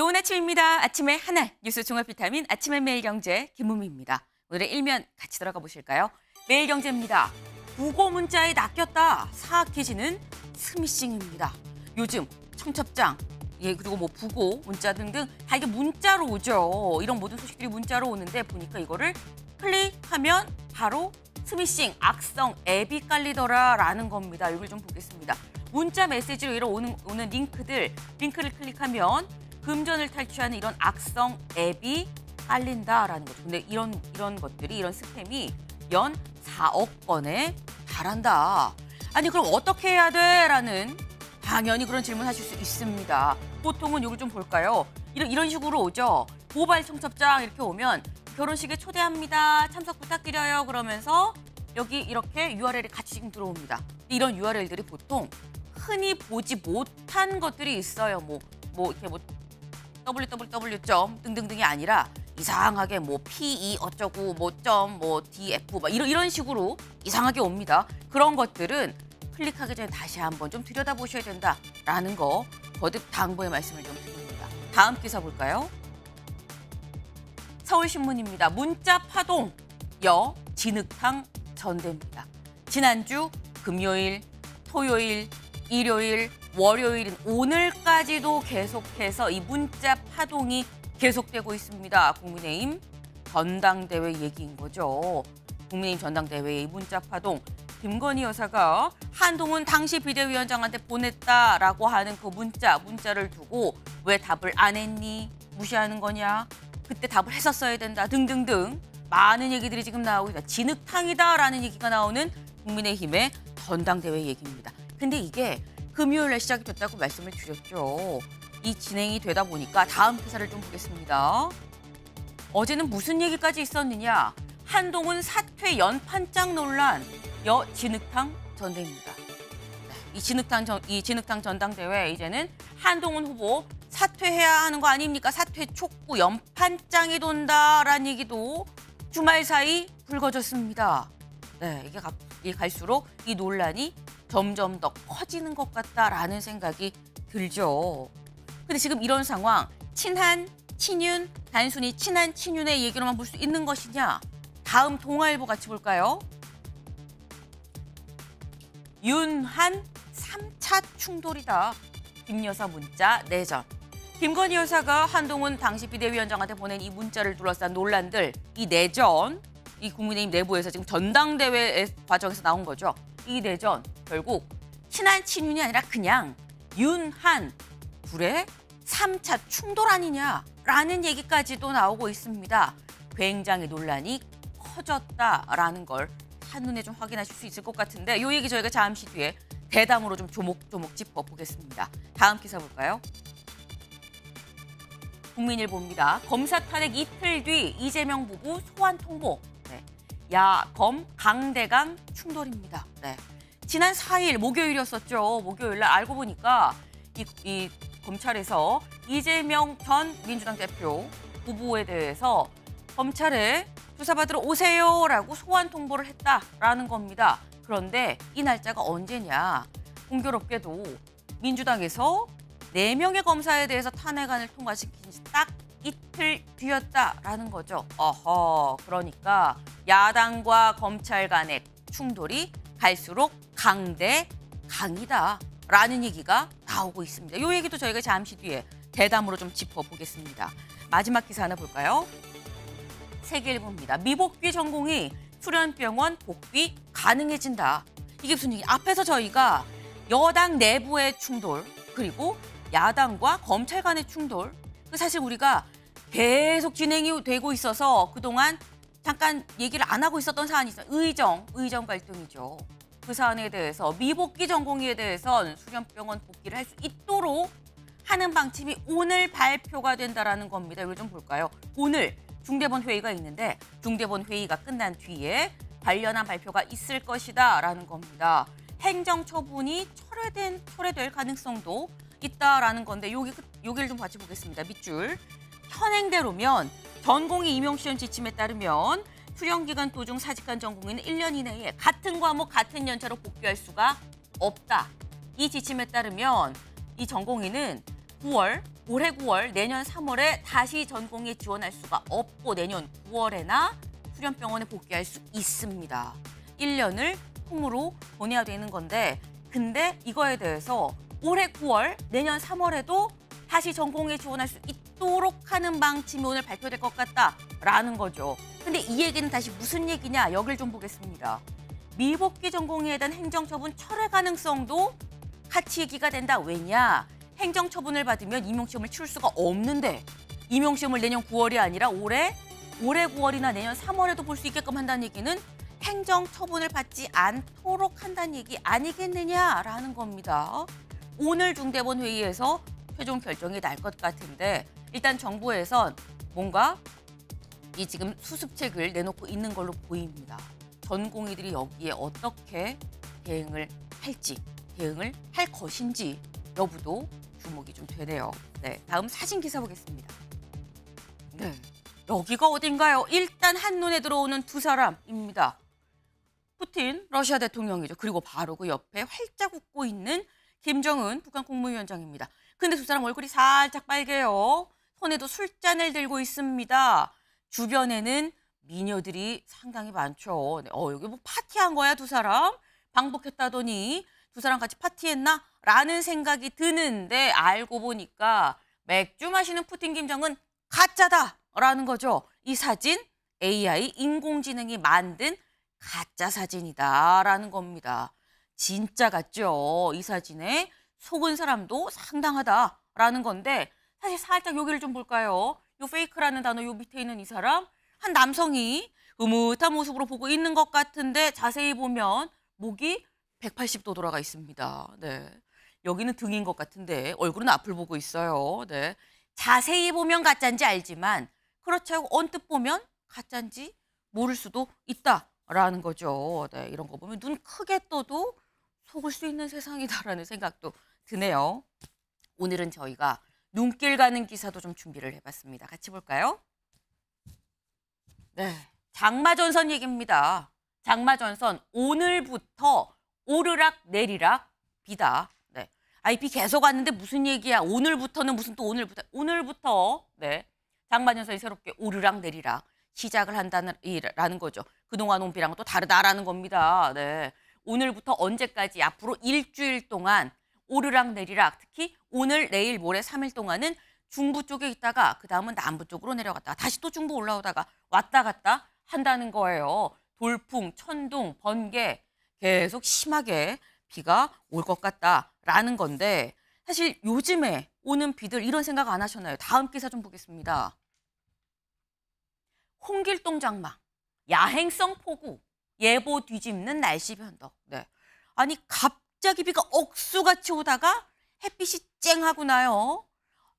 좋은 아침입니다. 아침에 하나 뉴스 종합 비타민 아침의 매일 경제 김우미입니다. 오늘의 일면 같이 들어가 보실까요? 매일 경제입니다. 국어 문자에 낚였다. 사악해지는 스미싱입니다. 요즘 청첩장, 예 그리고 뭐 부고 문자 등등 다 이게 문자로 오죠. 이런 모든 소식들이 문자로 오는데 보니까 이거를 클릭하면 바로 스미싱, 악성, 앱이 깔리더라라는 겁니다. 이걸 좀 보겠습니다. 문자 메시지로 이런 오는, 오는 링크들, 링크를 클릭하면 금전을 탈취하는 이런 악성 앱이 깔린다라는 거죠. 근데 이런 이런 것들이 이런 스팸이 연 4억 건에 달한다. 아니 그럼 어떻게 해야 돼라는 당연히 그런 질문하실 수 있습니다. 보통은 이걸 좀 볼까요? 이런 이런 식으로 오죠. 고발 청첩장 이렇게 오면 결혼식에 초대합니다. 참석 부탁드려요. 그러면서 여기 이렇게 URL이 같이 지금 들어옵니다. 이런 URL들이 보통 흔히 보지 못한 것들이 있어요. 뭐, 뭐 이렇게 뭐 www. 등등등이 아니라 이상하게 뭐 PE 어쩌고 뭐 점뭐 뭐, 뭐 DF 막 이런 이런 식으로 이상하게 옵니다. 그런 것들은 클릭하기 전에 다시 한번 좀 들여다보셔야 된다라는 거 거듭 당부의 말씀을 좀 드립니다. 다음 기사 볼까요? 서울신문입니다. 문자 파동 여 진흙탕 전대입니다. 지난주 금요일, 토요일, 일요일, 월요일인 오늘까지도 계속해서 이 문자 파동이 계속되고 있습니다. 국민의힘 전당대회 얘기인 거죠. 국민의힘 전당대회의 문자 파동. 김건희 여사가 한동훈 당시 비대위원장한테 보냈다라고 하는 그 문자, 문자를 두고 왜 답을 안 했니? 무시하는 거냐? 그때 답을 했었어야 된다 등등등 많은 얘기들이 지금 나오고 있다. 진흙탕이다라는 얘기가 나오는 국민의힘의 전당대회 얘기입니다. 근데 이게 금요일에 시작이 됐다고 말씀을 드렸죠. 이 진행이 되다 보니까 다음 기사를 좀 보겠습니다. 어제는 무슨 얘기까지 있었느냐. 한동훈 사퇴 연판장 논란, 여 진흙탕 전대입니다. 이 진흙탕, 전, 이 진흙탕 전당대회 이제는 한동훈 후보 사퇴해야 하는 거 아닙니까? 사퇴 촉구 연판장이 돈다라는 얘기도 주말 사이 불거졌습니다. 네, 이게 갈수록 이 논란이 점점 더 커지는 것 같다라는 생각이 들죠. 근데 지금 이런 상황 친한, 친윤, 단순히 친한 친윤의 얘기로만 볼 수 있는 것이냐? 다음 동아일보 같이 볼까요? 윤한 3차 충돌이다. 김 여사 문자 내전. 김건희 여사가 한동훈 당시 비대위원장한테 보낸 이 문자를 둘러싼 논란들, 이 내전, 이 국민의힘 내부에서 지금 전당대회 과정에서 나온 거죠. 이대전 결국 친한 친윤이 아니라 그냥 윤한 불의 3차 충돌 아니냐라는 얘기까지도 나오고 있습니다. 굉장히 논란이 커졌다라는 걸 한눈에 좀 확인하실 수 있을 것 같은데 이 얘기 저희가 잠시 뒤에 대담으로 좀 조목조목 짚어보겠습니다. 다음 기사 볼까요? 국민일보입니다. 검사 탄핵 이틀 뒤 이재명 부부 소환 통보 야검 강대강 충돌입니다. 네. 지난 4일 목요일이었었죠. 목요일 날 알고 보니까 이, 이 검찰에서 이재명 전 민주당 대표 부부에 대해서 검찰에 조사받으러 오세요라고 소환 통보를 했다라는 겁니다. 그런데 이 날짜가 언제냐. 공교롭게도 민주당에서 네명의 검사에 대해서 탄핵안을 통과시킨 지딱 이틀 뒤였다라는 거죠. 어허, 그러니까 야당과 검찰 간의 충돌이 갈수록 강대 강이다라는 얘기가 나오고 있습니다. 이 얘기도 저희가 잠시 뒤에 대담으로 좀 짚어보겠습니다. 마지막 기사 하나 볼까요? 세계일보입니다. 미복귀 전공이 수련병원 복귀 가능해진다. 이게 무슨 얘기? 앞에서 저희가 여당 내부의 충돌 그리고 야당과 검찰 간의 충돌 그 사실 우리가 계속 진행이 되고 있어서 그동안 잠깐 얘기를 안 하고 있었던 사안이 있어요. 의정, 의정 갈등이죠. 그 사안에 대해서 미복귀 전공의에 대해선 수련병원 복귀를 할 수 있도록 하는 방침이 오늘 발표가 된다라는 겁니다. 이걸 좀 볼까요? 오늘 중대본 회의가 있는데 중대본 회의가 끝난 뒤에 관련한 발표가 있을 것이다라는 겁니다. 행정 처분이 철회된 철회될 가능성도 있다라는 건데 여기 여기를 좀 같이 보겠습니다. 밑줄 현행대로면 전공의 임용 시험 지침에 따르면 수련 기간 도중 사직한 전공인은 1년 이내에 같은 과목 같은 연차로 복귀할 수가 없다. 이 지침에 따르면 이 전공인은 9월 올해 9월 내년 3월에 다시 전공에 지원할 수가 없고 내년 9월에나 수련병원에 복귀할 수 있습니다. 1년을 통으로 보내야 되는 건데 근데 이거에 대해서 올해 9월, 내년 3월에도 다시 전공에 지원할 수 있도록 하는 방침이 오늘 발표될 것 같다라는 거죠. 근데 이 얘기는 다시 무슨 얘기냐 여길 좀 보겠습니다. 미복귀 전공에 대한 행정처분 철회 가능성도 같이 얘기가 된다. 왜냐? 행정처분을 받으면 임용시험을 치울 수가 없는데 임용시험을 내년 9월이 아니라 올해 올해 9월이나 내년 3월에도 볼 수 있게끔 한다는 얘기는 행정처분을 받지 않도록 한다는 얘기 아니겠느냐라는 겁니다. 오늘 중대본 회의에서 최종 결정이 날 것 같은데 일단 정부에선 뭔가 이 지금 수습책을 내놓고 있는 걸로 보입니다. 전공의들이 여기에 어떻게 대응을 할지, 대응을 할 것인지 여부도 주목이 좀 되네요. 네, 다음 사진 기사 보겠습니다. 네, 여기가 어딘가요? 일단 한눈에 들어오는 두 사람입니다. 푸틴, 러시아 대통령이죠. 그리고 바로 그 옆에 활짝 웃고 있는 김정은 북한 국무위원장입니다. 근데 두 사람 얼굴이 살짝 빨개요. 손에도 술잔을 들고 있습니다. 주변에는 미녀들이 상당히 많죠. 네, 어, 여기 뭐 파티한 거야, 두 사람? 방북했다더니 두 사람 같이 파티했나? 라는 생각이 드는데 알고 보니까 맥주 마시는 푸틴 김정은 가짜다! 라는 거죠. 이 사진 AI 인공지능이 만든 가짜 사진이다라는 겁니다. 진짜 같죠. 이 사진에 속은 사람도 상당하다라는 건데 사실 살짝 여기를 좀 볼까요? 요 페이크라는 단어 요 밑에 있는 이 사람 한 남성이 의뭇한 모습으로 보고 있는 것 같은데 자세히 보면 목이 180도 돌아가 있습니다. 네. 여기는 등인 것 같은데 얼굴은 앞을 보고 있어요. 네. 자세히 보면 가짜인지 알지만 그렇지 않고 언뜻 보면 가짜인지 모를 수도 있다라는 거죠. 네. 이런 거 보면 눈 크게 떠도 속을 수 있는 세상이다라는 생각도 드네요. 오늘은 저희가 눈길 가는 기사도 좀 준비를 해봤습니다. 같이 볼까요? 네, 장마전선 얘기입니다. 장마전선 오늘부터 오르락 내리락 비다. 네, 아이 비 계속 왔는데 무슨 얘기야? 오늘부터는 무슨 또 오늘부터 오늘부터 네 장마전선이 새롭게 오르락 내리락 시작을 한다는 이라는 거죠. 그동안 온비랑은 또 다르다라는 겁니다. 네. 오늘부터 언제까지 앞으로 일주일 동안 오르락 내리락 특히 오늘 내일 모레 3일 동안은 중부 쪽에 있다가 그다음은 남부 쪽으로 내려갔다가 다시 또 중부 올라오다가 왔다 갔다 한다는 거예요. 돌풍, 천둥, 번개 계속 심하게 비가 올 것 같다라는 건데 사실 요즘에 오는 비들 이런 생각 안 하셨나요? 다음 기사 좀 보겠습니다. 홍길동 장마, 야행성 폭우, 예보 뒤집는 날씨 변덕. 네. 아니 갑자기 비가 억수같이 오다가 햇빛이 쨍 하고 나요.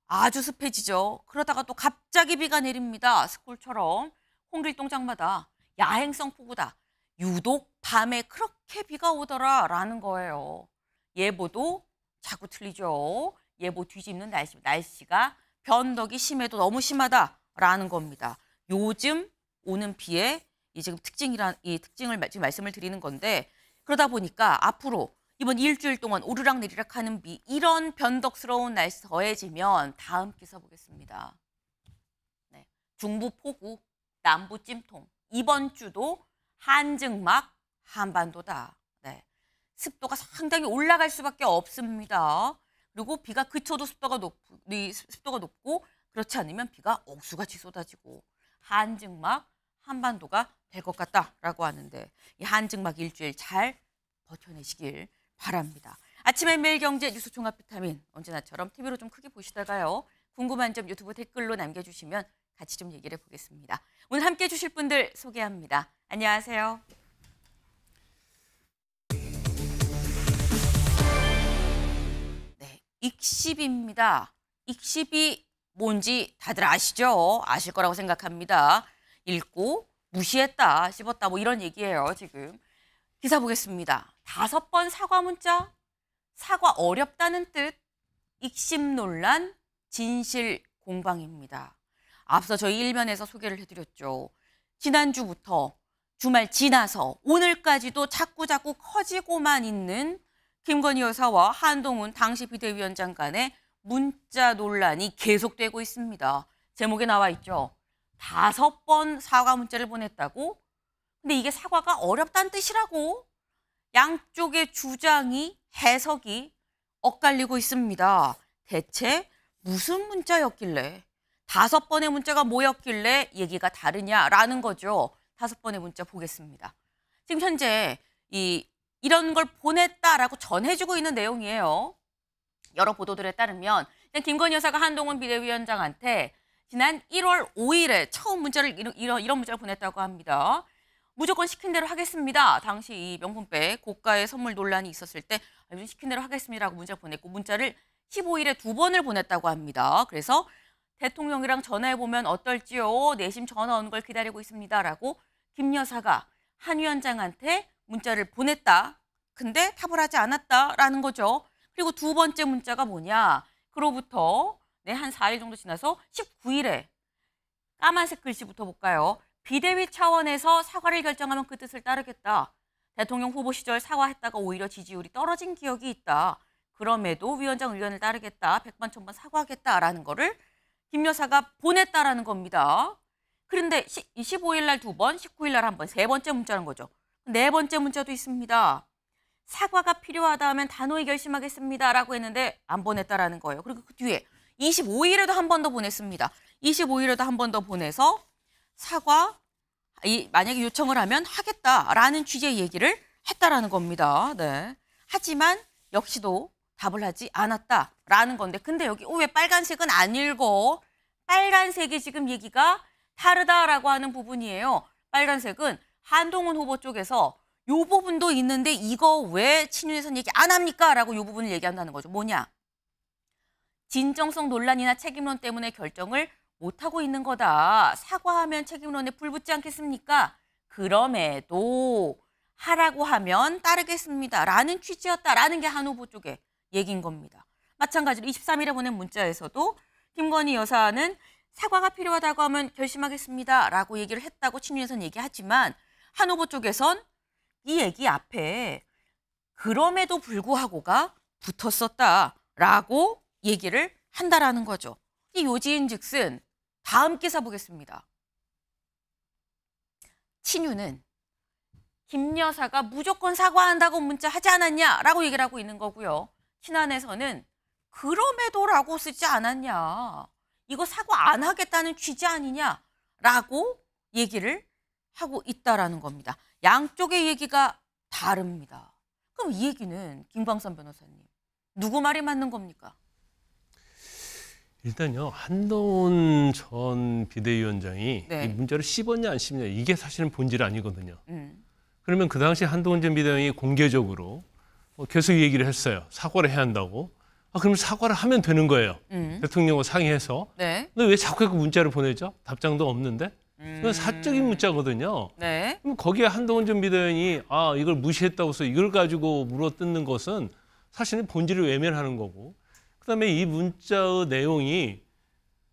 아주 습해지죠. 그러다가 또 갑자기 비가 내립니다. 스콜처럼 홍길동 장마다 야행성 폭우다. 유독 밤에 그렇게 비가 오더라라는 거예요. 예보도 자꾸 틀리죠. 예보 뒤집는 날씨, 날씨가 변덕이 심해도 너무 심하다라는 겁니다. 요즘 오는 비에 이 지금 특징이란 이 특징을 지금 말씀을 드리는 건데 그러다 보니까 앞으로 이번 일주일 동안 오르락 내리락 하는 비 이런 변덕스러운 날씨 더해지면 다음 기사 보겠습니다. 네. 중부 포구, 남부 찜통. 이번 주도 한증막 한반도다. 네. 습도가 상당히 올라갈 수밖에 없습니다. 그리고 비가 그쳐도 습도가 높 습도가 높고 그렇지 않으면 비가 억수같이 쏟아지고 한증막 한반도가 될것 같다라고 하는데 이 한증막 일주일 잘 버텨내시길 바랍니다. 아침에 매일경제 뉴스 종합 비타민 언제나처럼 TV로 좀 크게 보시다가요. 궁금한 점 유튜브 댓글로 남겨주시면 같이 좀 얘기를 해보겠습니다. 오늘 함께해 주실 분들 소개합니다. 안녕하세요. 네, 익십입니다. 익십이 뭔지 다들 아시죠? 아실 거라고 생각합니다. 읽고 무시했다, 씹었다 뭐 이런 얘기예요 지금. 기사 보겠습니다. 다섯 번 사과 문자, 사과 어렵다는 뜻, 익심 논란, 진실 공방입니다. 앞서 저희 일면에서 소개를 해드렸죠. 지난주부터 주말 지나서 오늘까지도 자꾸자꾸 커지고만 있는 김건희 여사와 한동훈 당시 비대위원장 간의 문자 논란이 계속되고 있습니다. 제목에 나와 있죠. 다섯 번 사과 문자를 보냈다고? 근데 이게 사과가 어렵다는 뜻이라고? 양쪽의 주장이 해석이 엇갈리고 있습니다. 대체 무슨 문자였길래 다섯 번의 문자가 뭐였길래 얘기가 다르냐라는 거죠. 다섯 번의 문자 보겠습니다. 지금 현재 이 이런 걸 보냈다라고 전해주고 있는 내용이에요. 여러 보도들에 따르면 김건희 여사가 한동훈 비대위원장한테 지난 1월 5일에 처음 문자를 이런, 이런, 이런 문자를 보냈다고 합니다. 무조건 시킨 대로 하겠습니다. 당시 이 명품백 고가의 선물 논란이 있었을 때 아, 시킨 대로 하겠습니다라고 문자 보냈고 문자를 15일에 두 번을 보냈다고 합니다. 그래서 대통령이랑 전화해보면 어떨지요? 내심 전화 오는 걸 기다리고 있습니다라고 김 여사가 한 위원장한테 문자를 보냈다. 근데 답을 하지 않았다라는 거죠. 그리고 두 번째 문자가 뭐냐. 그로부터 네, 한 4일 정도 지나서 19일에 까만색 글씨부터 볼까요? 비대위 차원에서 사과를 결정하면 그 뜻을 따르겠다. 대통령 후보 시절 사과했다가 오히려 지지율이 떨어진 기억이 있다. 그럼에도 위원장 의견을 따르겠다. 백번 천번 사과하겠다라는 거를 김 여사가 보냈다라는 겁니다. 그런데 1 5일날 두 번, 19일 날 한 번, 세 번째 문자는 거죠. 네 번째 문자도 있습니다. 사과가 필요하다 하면 단호히 결심하겠습니다라고 했는데 안 보냈다라는 거예요. 그리고 그 뒤에 25일에도 한 번 더 보냈습니다. 25일에도 한 번 더 보내서 사과 만약에 요청을 하면 하겠다라는 취지의 얘기를 했다라는 겁니다. 네. 하지만 역시도 답을 하지 않았다라는 건데 근데 여기 왜 빨간색은 안 읽어? 빨간색이 지금 얘기가 다르다라고 하는 부분이에요. 빨간색은 한동훈 후보 쪽에서 요 부분도 있는데 이거 왜 친윤회선 얘기 안 합니까? 라고 요 부분을 얘기한다는 거죠. 뭐냐? 진정성 논란이나 책임론 때문에 결정을 못하고 있는 거다. 사과하면 책임론에 불붙지 않겠습니까? 그럼에도 하라고 하면 따르겠습니다. 라는 취지였다라는 게 한 후보 쪽의 얘기인 겁니다. 마찬가지로 23일에 보낸 문자에서도 김건희 여사는 사과가 필요하다고 하면 결심하겠습니다. 라고 얘기를 했다고 친윤선 얘기하지만 한 후보 쪽에선 이 얘기 앞에 그럼에도 불구하고가 붙었었다. 라고 얘기를 한다라는 거죠. 이 요지인 즉슨 다음 기사 보겠습니다. 친유는 김 여사가 무조건 사과한다고 문자하지 않았냐라고 얘기를 하고 있는 거고요. 친안에서는 그럼에도라고 쓰지 않았냐. 이거 사과 안 하겠다는 취지 아니냐라고 얘기를 하고 있다라는 겁니다. 양쪽의 얘기가 다릅니다. 그럼 이 얘기는 김광선 변호사님 누구 말이 맞는 겁니까? 일단요 한동훈 전 비대위원장이 네. 이문자를 씹었냐 안 씹냐 이게 사실은 본질 아니거든요. 음. 그러면 그 당시 한동훈 전 비대위원이 공개적으로 어, 계속 얘기를 했어요. 사과를 해야 한다고. 아, 그럼 사과를 하면 되는 거예요. 음. 대통령과 상의해서. 네. 근데 왜 자꾸 그 문자를 보내죠? 답장도 없는데. 음. 그건 사적인 문자거든요. 네. 그럼 거기에 한동훈 전 비대위원이 아 이걸 무시했다고 해서 이걸 가지고 물어뜯는 것은 사실은 본질을 외면하는 거고 그 다음에 이 문자의 내용이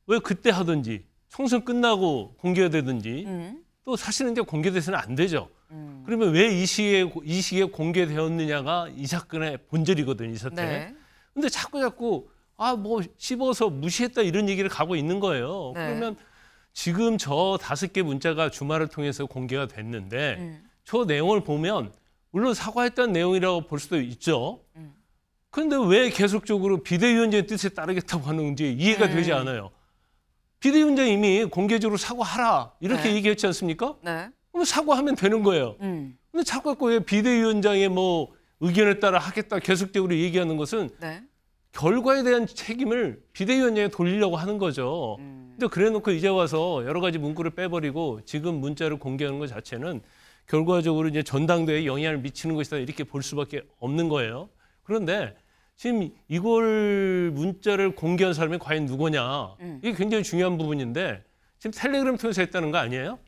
왜 그때 하든지 총선 끝나고 공개되든지 가 음. 또 사실은 이제 공개돼서는 안 되죠. 음. 그러면 왜 이 시기에, 이 시기에 공개되었느냐가 이 사건의 본질이거든요, 이 사태. 네. 근데 자꾸 자꾸 아, 뭐 씹어서 무시했다 이런 얘기를 가고 있는 거예요. 네. 그러면 지금 저 다섯 개 문자가 주말을 통해서 공개가 됐는데 음. 저 내용을 보면 물론 사과했다는 내용이라고 볼 수도 있죠. 음. 그런데왜 계속적으로 비대위원장의 뜻에 따르겠다고 하는지 이해가 음. 되지 않아요. 비대위원장 이미 공개적으로 사과하라 이렇게 네. 얘기했지 않습니까? 네. 그럼 사과하면 되는 거예요. 음. 근데 자꾸 왜 비대위원장의 뭐 의견에 따라 하겠다 계속적으로 얘기하는 것은 네. 결과에 대한 책임을 비대위원장에 돌리려고 하는 거죠. 음. 근데 그래놓고 이제 와서 여러 가지 문구를 빼버리고 지금 문자를 공개하는 것 자체는 결과적으로 이제 전당대회에 영향을 미치는 것이다 이렇게 볼 수밖에 없는 거예요. 그런데 지금 이걸 문자를 공개한 사람이 과연 누구냐 음. 이게 굉장히 중요한 부분인데 지금 텔레그램 통해서 했다는 거 아니에요?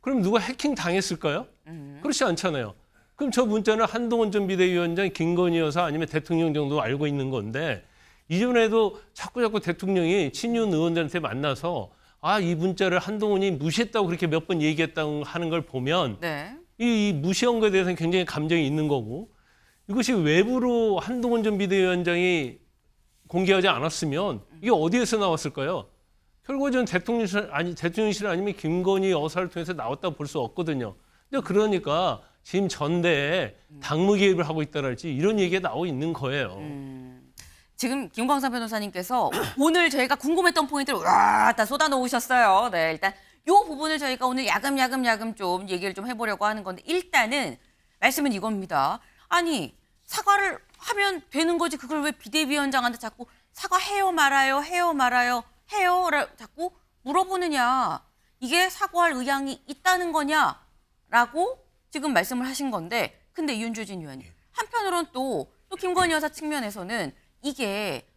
그럼 누가 해킹 당했을까요? 음. 그렇지 않잖아요. 그럼 저 문자는 한동훈 전 비대위원장, 김건희 여사 아니면 대통령 정도 알고 있는 건데 이전에도 자꾸 자꾸 대통령이 친윤 의원들한테 만나서 아 이 문자를 한동훈이 무시했다고 그렇게 몇 번 얘기했다고 하는 걸 보면 네. 이, 이 무시한 거에 대해서는 굉장히 감정이 있는 거고 이것이 외부로 한동훈 전 비대위원장이 공개하지 않았으면 이게 어디에서 나왔을까요? 결국 은전 대통령실 아니 대통령실 아니면 김건희 여사를 통해서 나왔다고 볼 수 없거든요. 근데 그러니까 지금 전대에 음. 당무 개입을 하고 있다랄지 이런 얘기가 나오고 있는 거예요. 음, 지금 김광삼 변호사님께서 오늘 저희가 궁금했던 포인트를 와다 쏟아 놓으셨어요. 네, 일단 이 부분을 저희가 오늘 야금야금야금 좀 얘기를 좀 해보려고 하는 건데 일단은 말씀은 이겁니다. 아니 사과를 하면 되는 거지 그걸 왜 비대위원장한테 자꾸 사과해요 말아요 해요 말아요 해요 자꾸 물어보느냐 이게 사과할 의향이 있다는 거냐라고 지금 말씀을 하신 건데 근데 윤주진 의원님 예. 한편으론 또, 또 김건희 여사 측면에서는 이게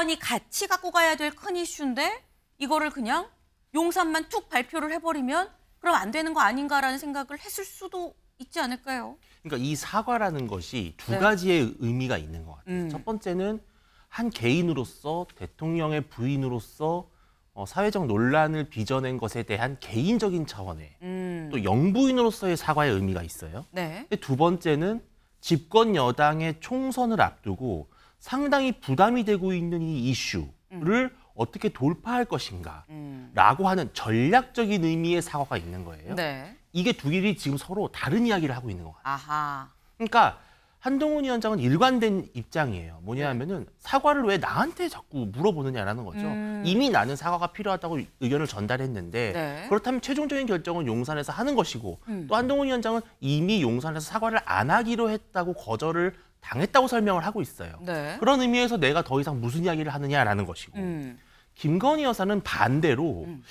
여권이 같이 갖고 가야 될 큰 이슈인데 이거를 그냥 용산만 툭 발표를 해버리면 그럼 안 되는 거 아닌가라는 생각을 했을 수도 있지 않을까요? 그러니까 이 사과라는 것이 두 네. 가지의 의미가 있는 것 같아요. 음. 첫 번째는 한 개인으로서 대통령의 부인으로서 어, 사회적 논란을 빚어낸 것에 대한 개인적인 차원의 음. 또 영부인으로서의 사과의 의미가 있어요. 네. 두 번째는 집권 여당의 총선을 앞두고 상당히 부담이 되고 있는 이 이슈를 음. 어떻게 돌파할 것인가라고 음. 하는 전략적인 의미의 사과가 있는 거예요. 네. 이게 두 일이 지금 서로 다른 이야기를 하고 있는 것 같아요. 아하. 그러니까 한동훈 위원장은 일관된 입장이에요. 뭐냐 하면은 네. 사과를 왜 나한테 자꾸 물어보느냐라는 거죠. 음. 이미 나는 사과가 필요하다고 의견을 전달했는데 네. 그렇다면 최종적인 결정은 용산에서 하는 것이고 음. 또 한동훈 위원장은 이미 용산에서 사과를 안 하기로 했다고 거절을 당했다고 설명을 하고 있어요. 네. 그런 의미에서 내가 더 이상 무슨 이야기를 하느냐라는 것이고 음. 김건희 여사는 반대로 음.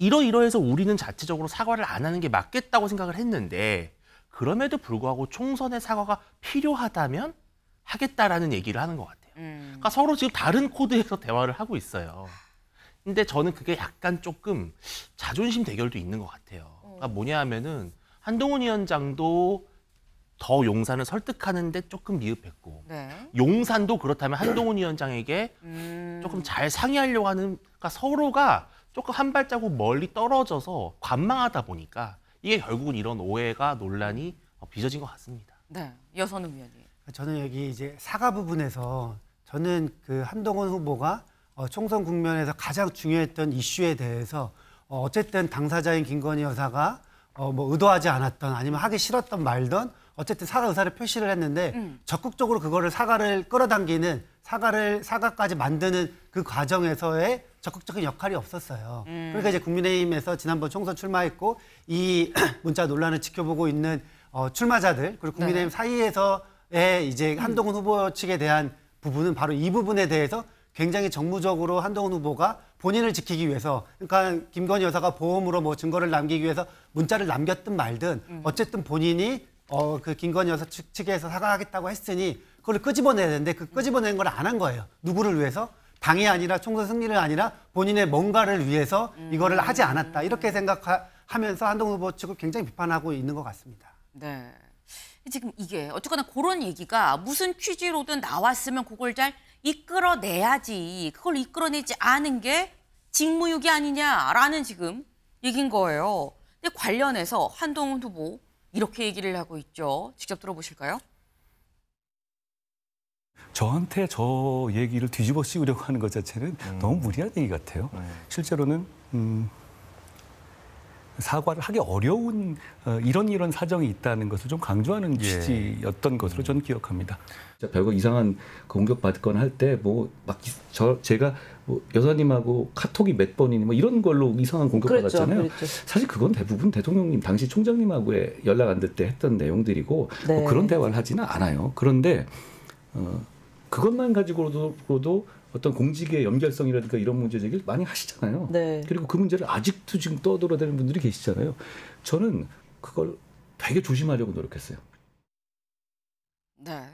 이러이러해서 우리는 자체적으로 사과를 안 하는 게 맞겠다고 생각을 했는데 그럼에도 불구하고 총선의 사과가 필요하다면 하겠다라는 얘기를 하는 것 같아요. 음. 그러니까 서로 지금 다른 코드에서 대화를 하고 있어요. 근데 저는 그게 약간 조금 자존심 대결도 있는 것 같아요. 그러니까 어. 뭐냐 하면은 한동훈 위원장도 더 용산을 설득하는데 조금 미흡했고 네. 용산도 그렇다면 한동훈 위원장에게 음. 조금 잘 상의하려고 하는 그러니까 서로가 조금 한 발자국 멀리 떨어져서 관망하다 보니까 이게 결국은 이런 오해가 논란이 빚어진 것 같습니다. 네, 여선은 위원님. 저는 여기 이제 사과 부분에서 저는 그 한동훈 후보가 어, 총선 국면에서 가장 중요했던 이슈에 대해서 어, 어쨌든 당사자인 김건희 여사가 어, 뭐 의도하지 않았던 아니면 하기 싫었던 말던 어쨌든 사과 의사를 표시를 했는데 음. 적극적으로 그거를 사과를 끌어당기는 사과를 사과까지 만드는 그 과정에서의 적극적인 역할이 없었어요. 음. 그러니까 이제 국민의힘에서 지난번 총선 출마했고 이 문자 논란을 지켜보고 있는 어, 출마자들 그리고 국민의힘 네. 사이에서의 이제 한동훈 후보 측에 대한 부분은 바로 이 부분에 대해서 굉장히 정무적으로 한동훈 후보가 본인을 지키기 위해서 그러니까 김건희 여사가 보험으로 뭐 증거를 남기기 위해서 문자를 남겼든 말든 음. 어쨌든 본인이 어, 그 김건희 여사 측, 측에서 사과하겠다고 했으니 그걸 끄집어내야 되는데 그 끄집어낸 걸 안 한 거예요. 누구를 위해서? 당이 아니라 총선 승리를 아니라 본인의 뭔가를 위해서 이거를 하지 않았다 이렇게 생각하면서 한동훈 후보 측을 굉장히 비판하고 있는 것 같습니다. 네. 지금 이게 어쨌거나 그런 얘기가 무슨 취지로든 나왔으면 그걸 잘 이끌어내야지 그걸 이끌어내지 않은 게 직무유기 아니냐라는 지금 얘긴 거예요. 근데 관련해서 한동훈 후보 이렇게 얘기를 하고 있죠. 직접 들어보실까요? 저한테 저 얘기를 뒤집어 씌우려고 하는 것 자체는 음. 너무 무리한 얘기 같아요. 음. 실제로는 음, 사과를 하기 어려운 어, 이런 이런 사정이 있다는 것을 좀 강조하는 예. 취지였던 것으로 음. 저는 기억합니다. 별거 이상한 공격 받거나 할때 뭐막저 제가 뭐 여사님하고 카톡이 몇 번이니 뭐 이런 걸로 이상한 공격 그랬죠, 받았잖아요. 그랬죠. 사실 그건 대부분 대통령님 당시 총장님하고의 연락 안 될 때 했던 내용들이고 뭐 네. 뭐 그런 대화를 하지는 않아요. 그런데 어, 그것만 가지고도 어떤 공직의 연결성이라든가 이런 문제 제기를 많이 하시잖아요. 네. 그리고 그 문제를 아직도 지금 떠돌아대는 분들이 계시잖아요. 저는 그걸 되게 조심하려고 노력했어요. 네.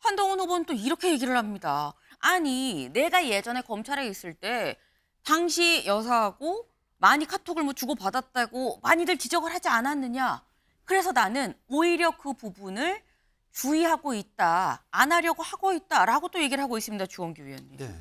한동훈 후보는 또 이렇게 얘기를 합니다. 아니, 내가 예전에 검찰에 있을 때 당시 여사하고 많이 카톡을 뭐 주고받았다고 많이들 지적을 하지 않았느냐. 그래서 나는 오히려 그 부분을 주의하고 있다, 안 하려고 하고 있다라고 또 얘기를 하고 있습니다. 주원규 위원님. 네.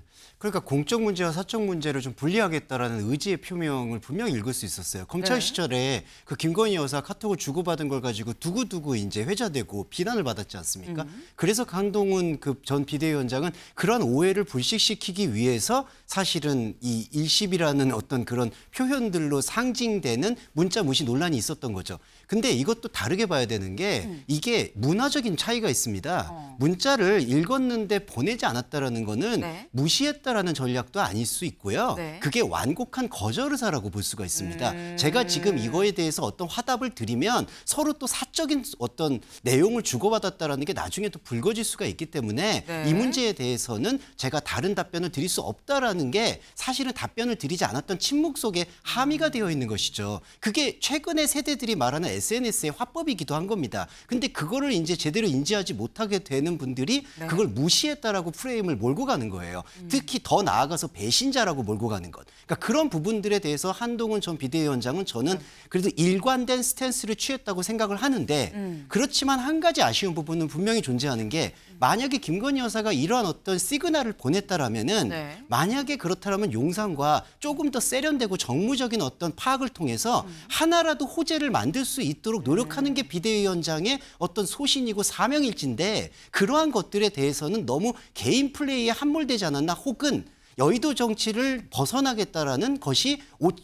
그러니까 공적 문제와 사적 문제를 좀 분리하겠다라는 의지의 표명을 분명히 읽을 수 있었어요. 검찰 네. 시절에 그 김건희 여사 카톡을 주고받은 걸 가지고 두고두고 이제 회자되고 비난을 받았지 않습니까? 음. 그래서 강동훈 그 전 비대위원장은 그런 오해를 불식시키기 위해서 사실은 이 일십이라는 어떤 그런 표현들로 상징되는 문자 무시 논란이 있었던 거죠. 근데 이것도 다르게 봐야 되는 게 음. 이게 문화적인 차이가 있습니다. 어. 문자를 읽었는데 보내지 않았다라는 거는 네. 무시했다 하겠다라는 전략도 아닐 수 있고요. 네. 그게 완곡한 거절의사라고 볼 수가 있습니다. 음... 제가 지금 이거에 대해서 어떤 화답을 드리면 서로 또 사적인 어떤 내용을 주고받았다라는 게 나중에 또 불거질 수가 있기 때문에 네. 이 문제에 대해서는 제가 다른 답변을 드릴 수 없다라는 게 사실은 답변을 드리지 않았던 침묵 속에 함의가 되어 있는 것이죠. 그게 최근에 세대들이 말하는 SNS의 화법이기도 한 겁니다. 근데 그거를 이제 제대로 인지하지 못하게 되는 분들이 네. 그걸 무시했다라고 프레임을 몰고 가는 거예요. 음. 특히 더 나아가서 배신자라고 몰고 가는 것. 그러니까 그런 부분들에 대해서 한동훈 전 비대위원장은 저는 음. 그래도 일관된 스탠스를 취했다고 생각을 하는데 음. 그렇지만 한 가지 아쉬운 부분은 분명히 존재하는 게 만약에 김건희 여사가 이러한 어떤 시그널을 보냈다라면은 네. 만약에 그렇다면 용산과 조금 더 세련되고 정무적인 어떤 파악을 통해서 음. 하나라도 호재를 만들 수 있도록 노력하는 음. 게 비대위원장의 어떤 소신이고 사명일진데 그러한 것들에 대해서는 너무 개인 플레이에 함몰되지 않았나 혹은 여의도 정치를 벗어나겠다라는 것이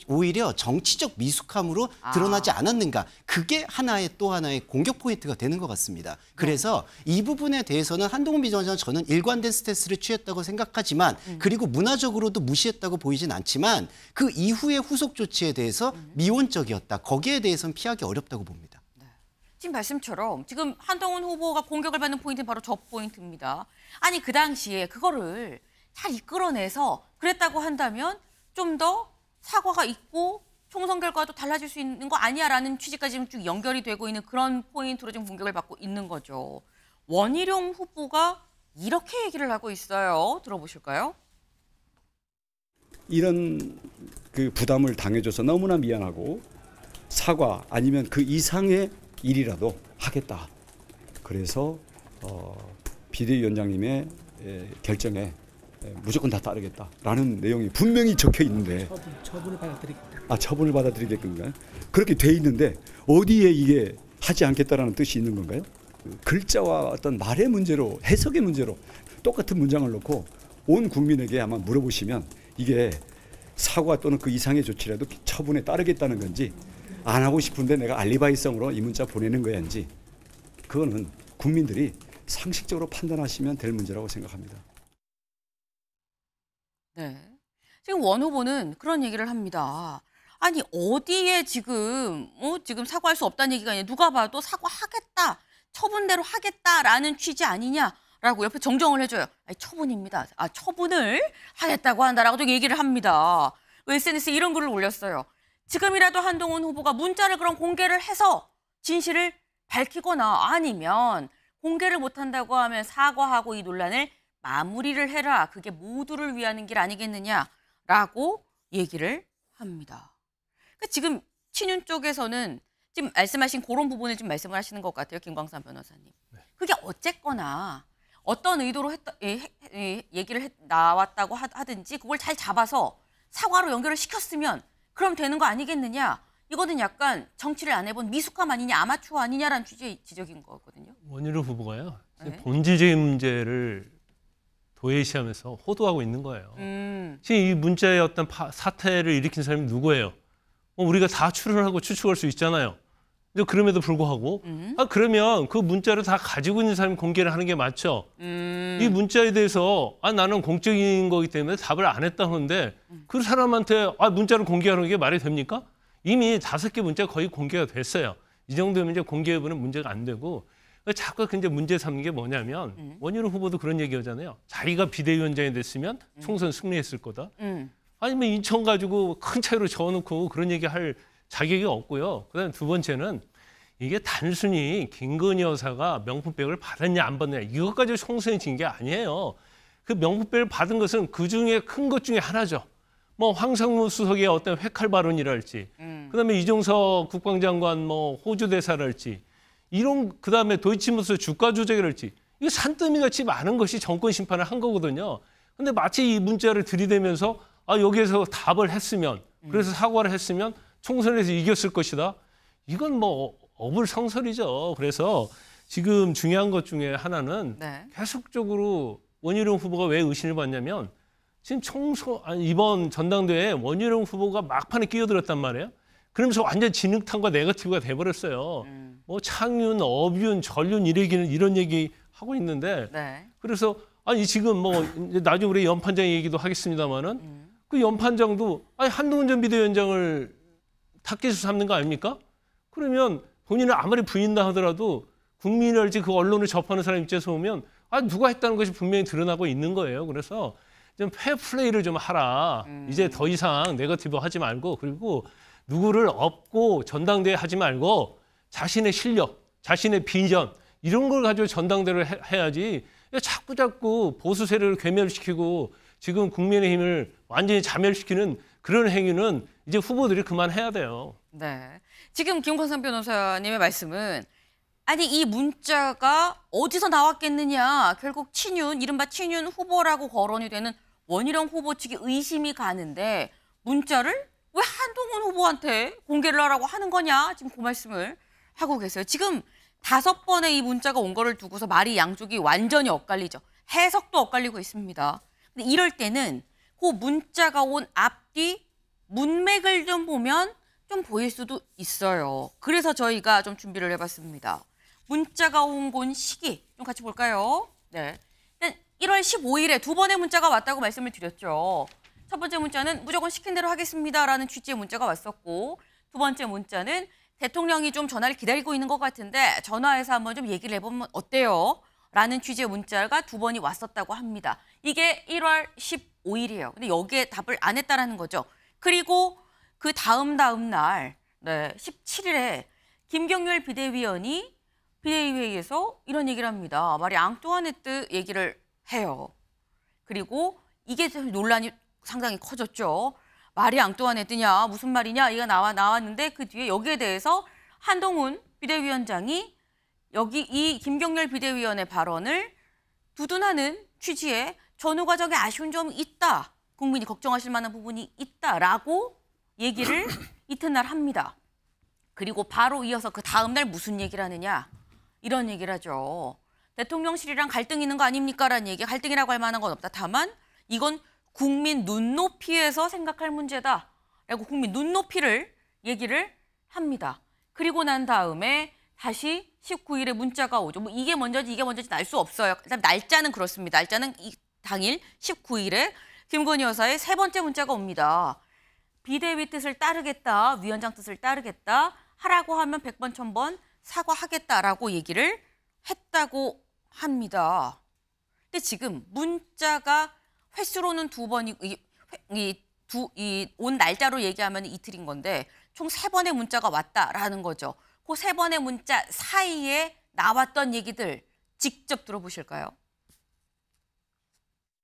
오, 히려 정치적 미숙함으로 아. 드러나지 않았는가. 그게 하나의 또 하나의 공격 포인트가 되는 것 같습니다. 그래서 네. 이 부분에 대해서는 한동훈 비전장 저는 일관된 스탠스를 취했다고 생각하지만 음. 그리고 문화적으로도 무시했다고 보이진 않지만 그 이후의 후속 조치에 대해서 음. 미온적이었다. 거기에 대해서는 피하기 어렵다고 봅니다. 네. 지금 말씀처럼 지금 한동훈 후보가 공격을 받는 포인트는 바로 저 포인트입니다. 아니 그 당시에 그거를 잘 이끌어내서 그랬다고 한다면 좀 더 사과가 있고 총선 결과도 달라질 수 있는 거 아니야라는 취지까지 지금 쭉 연결이 되고 있는 그런 포인트로 지금 공격을 받고 있는 거죠. 원희룡 후보가 이렇게 얘기를 하고 있어요. 들어보실까요? 이런 그 부담을 당해줘서 너무나 미안하고 사과 아니면 그 이상의 일이라도 하겠다. 그래서 어, 비대위원장님의 결정에 네, 무조건 다 따르겠다라는 내용이 분명히 적혀 있는데 처분, 아, 을 받아들이겠다. 아 처분을 받아들이겠군요. 그렇게 돼 있는데 어디에 이게 하지 않겠다라는 뜻이 있는 건가요? 그 글자와 어떤 말의 문제로 해석의 문제로 똑같은 문장을 놓고 온 국민에게 아마 물어보시면 이게 사과 또는 그 이상의 조치라도 처분에 따르겠다는 건지 안 하고 싶은데 내가 알리바이성으로 이 문자 보내는 거인지 그거는 국민들이 상식적으로 판단하시면 될 문제라고 생각합니다. 네. 지금 원 후보는 그런 얘기를 합니다. 아니 어디에 지금 어, 지금 사과할 수 없다는 얘기가 아니라 누가 봐도 사과하겠다 처분대로 하겠다라는 취지 아니냐라고 옆에 정정을 해줘요. 아니, 처분입니다. 아 처분을 하겠다고 한다라고도 얘기를 합니다. SNS에 이런 글을 올렸어요. 지금이라도 한동훈 후보가 문자를 그럼 공개를 해서 진실을 밝히거나 아니면 공개를 못한다고 하면 사과하고 이 논란을 마무리를 해라. 그게 모두를 위하는 길 아니겠느냐라고 얘기를 합니다. 그러니까 지금 친윤 쪽에서는 지금 말씀하신 그런 부분을 좀 말씀을 하시는 것 같아요. 김광삼 변호사님. 네. 그게 어쨌거나 어떤 의도로 했다, 예, 예, 얘기를 했, 나왔다고 하든지 그걸 잘 잡아서 사과로 연결을 시켰으면 그럼 되는 거 아니겠느냐. 이거는 약간 정치를 안 해본 미숙함 아니냐 아마추어 아니냐라는 취지의 지적인 거거든요. 원희룡 후보가요. 네. 본질적인 문제를 도예시하면서 호도하고 있는 거예요. 음. 지금 이 문자의 어떤 파, 사태를 일으킨 사람이 누구예요? 어, 우리가 다 추론하고 추측할 수 있잖아요. 근데 그럼에도 불구하고 음. 아 그러면 그 문자를 다 가지고 있는 사람이 공개를 하는 게 맞죠. 음. 이 문자에 대해서 아 나는 공적인 거기 때문에 답을 안 했다는데 음. 그 사람한테 아 문자를 공개하는 게 말이 됩니까? 이미 다섯 개 문자 거의 공개가 됐어요. 이 정도면 이제 공개 여부는 문제가 안 되고 자꾸 근데 그 문제 삼는 게 뭐냐면 음. 원희룡 후보도 그런 얘기 하잖아요. 자기가 비대위원장이 됐으면 음. 총선 승리했을 거다. 음. 아니면 인천 가지고 큰 차이로 저어놓고 그런 얘기 할 자격이 없고요. 그다음에 두 번째는 이게 단순히 김건희 여사가 명품백을 받았냐 안 받느냐 이것까지 총선이진 게 아니에요. 그 명품백을 받은 것은 그중에 큰 것 중에 하나죠. 뭐 황상무 수석의 어떤 획할 발언이랄지, 음. 그다음에 이종석 국방장관 뭐 호주 대사랄지 이런 그다음에 도이치모스 주가 조작이랄지 이거 산더미같이 많은 것이 정권 심판을 한 거거든요. 근데 마치 이 문자를 들이대면서 아 여기에서 답을 했으면 그래서 사과를 했으면 총선에서 이겼을 것이다. 이건 뭐 어불성설이죠. 그래서 지금 중요한 것 중에 하나는 네. 계속적으로 원희룡 후보가 왜 의심을 받냐면 지금 총선 아니 이번 전당대회에 원희룡 후보가 막판에 끼어들었단 말이에요. 그러면서 완전 진흙탕과 네거티브가 돼버렸어요. 음. 뭐 창윤, 어윤, 전륜 이기는 이런 얘기 하고 있는데 네. 그래서 아니 지금 뭐 나중에 우리 연판장 얘기도 하겠습니다마는 음. 그 연판장도 아니 한동훈 전 비대위원장을 타깃수 삼는 거 아닙니까? 그러면 본인을 아무리 부인다 하더라도 국민을 알지 그 언론을 접하는 사람 입장에서 보면 아 누가 했다는 것이 분명히 드러나고 있는 거예요. 그래서 좀 페어플레이를 좀 하라. 음. 이제 더 이상 네거티브 하지 말고 그리고 누구를 업고 전당대회 하지 말고 자신의 실력, 자신의 비전 이런 걸 가지고 전당대를 해야지 그러니까 자꾸 자꾸 보수 세력을 괴멸시키고 지금 국민의힘을 완전히 자멸시키는 그런 행위는 이제 후보들이 그만해야 돼요. 네. 지금 김광삼 변호사님의 말씀은 아니 이 문자가 어디서 나왔겠느냐 결국 친윤 이른바 친윤 후보라고 거론이 되는 원희룡 후보 측이 의심이 가는데 문자를 왜 한동훈 후보한테 공개를 하라고 하는 거냐 지금 그 말씀을 하고 계세요. 지금 다섯 번의 이 문자가 온 거를 두고서 말이 양쪽이 완전히 엇갈리죠. 해석도 엇갈리고 있습니다. 근데 이럴 때는 그 문자가 온 앞뒤 문맥을 좀 보면 좀 보일 수도 있어요. 그래서 저희가 좀 준비를 해봤습니다. 문자가 온 건 시기 좀 같이 볼까요? 네. 일단 1월 15일에 두 번의 문자가 왔다고 말씀을 드렸죠. 첫 번째 문자는 무조건 시킨 대로 하겠습니다라는 취지의 문자가 왔었고 두 번째 문자는 대통령이 좀 전화를 기다리고 있는 것 같은데 전화해서 한번 좀 얘기를 해보면 어때요? 라는 취지의 문자가 두 번이 왔었다고 합니다. 이게 1월 15일이에요. 근데 여기에 답을 안 했다라는 거죠. 그리고 그 다음 다음 날 네, 17일에 김경률 비대위원이 비대위회의에서 이런 얘기를 합니다. 말이 앙뚜아네뜨 얘기를 해요. 그리고 이게 논란이 상당히 커졌죠. 말이 앙뚜안했뜨냐 무슨 말이냐 이거 나와 나왔는데 그 뒤에 여기에 대해서 한동훈 비대위원장이 여기 이 김경렬 비대위원의 발언을 두둔하는 취지의 전후 과정에 아쉬운 점이 있다. 국민이 걱정하실 만한 부분이 있다라고 얘기를 이튿날 합니다. 그리고 바로 이어서 그 다음날 무슨 얘기를 하느냐 이런 얘기를 하죠. 대통령실이랑 갈등 있는 거 아닙니까라는 얘기 갈등이라고 할 만한 건 없다. 다만 이건 국민 눈높이에서 생각할 문제다. 라고 국민 눈높이를 얘기를 합니다. 그리고 난 다음에 다시 19일에 문자가 오죠. 뭐 이게 먼저지 이게 먼저지 알수 없어요. 일단 날짜는 그렇습니다. 날짜는 이 당일 19일에 김건희 여사의 세 번째 문자가 옵니다. 비대위 뜻을 따르겠다, 위원장 뜻을 따르겠다, 하라고 하면 100번, 1000번 사과하겠다라고 얘기를 했다고 합니다. 근데 지금 문자가 횟수로는 두번이이 이 두 이 온 날짜로 얘기하면 이틀인 건데 총 세 번의 문자가 왔다라는 거죠. 그 세 번의 문자 사이에 나왔던 얘기들 직접 들어보실까요?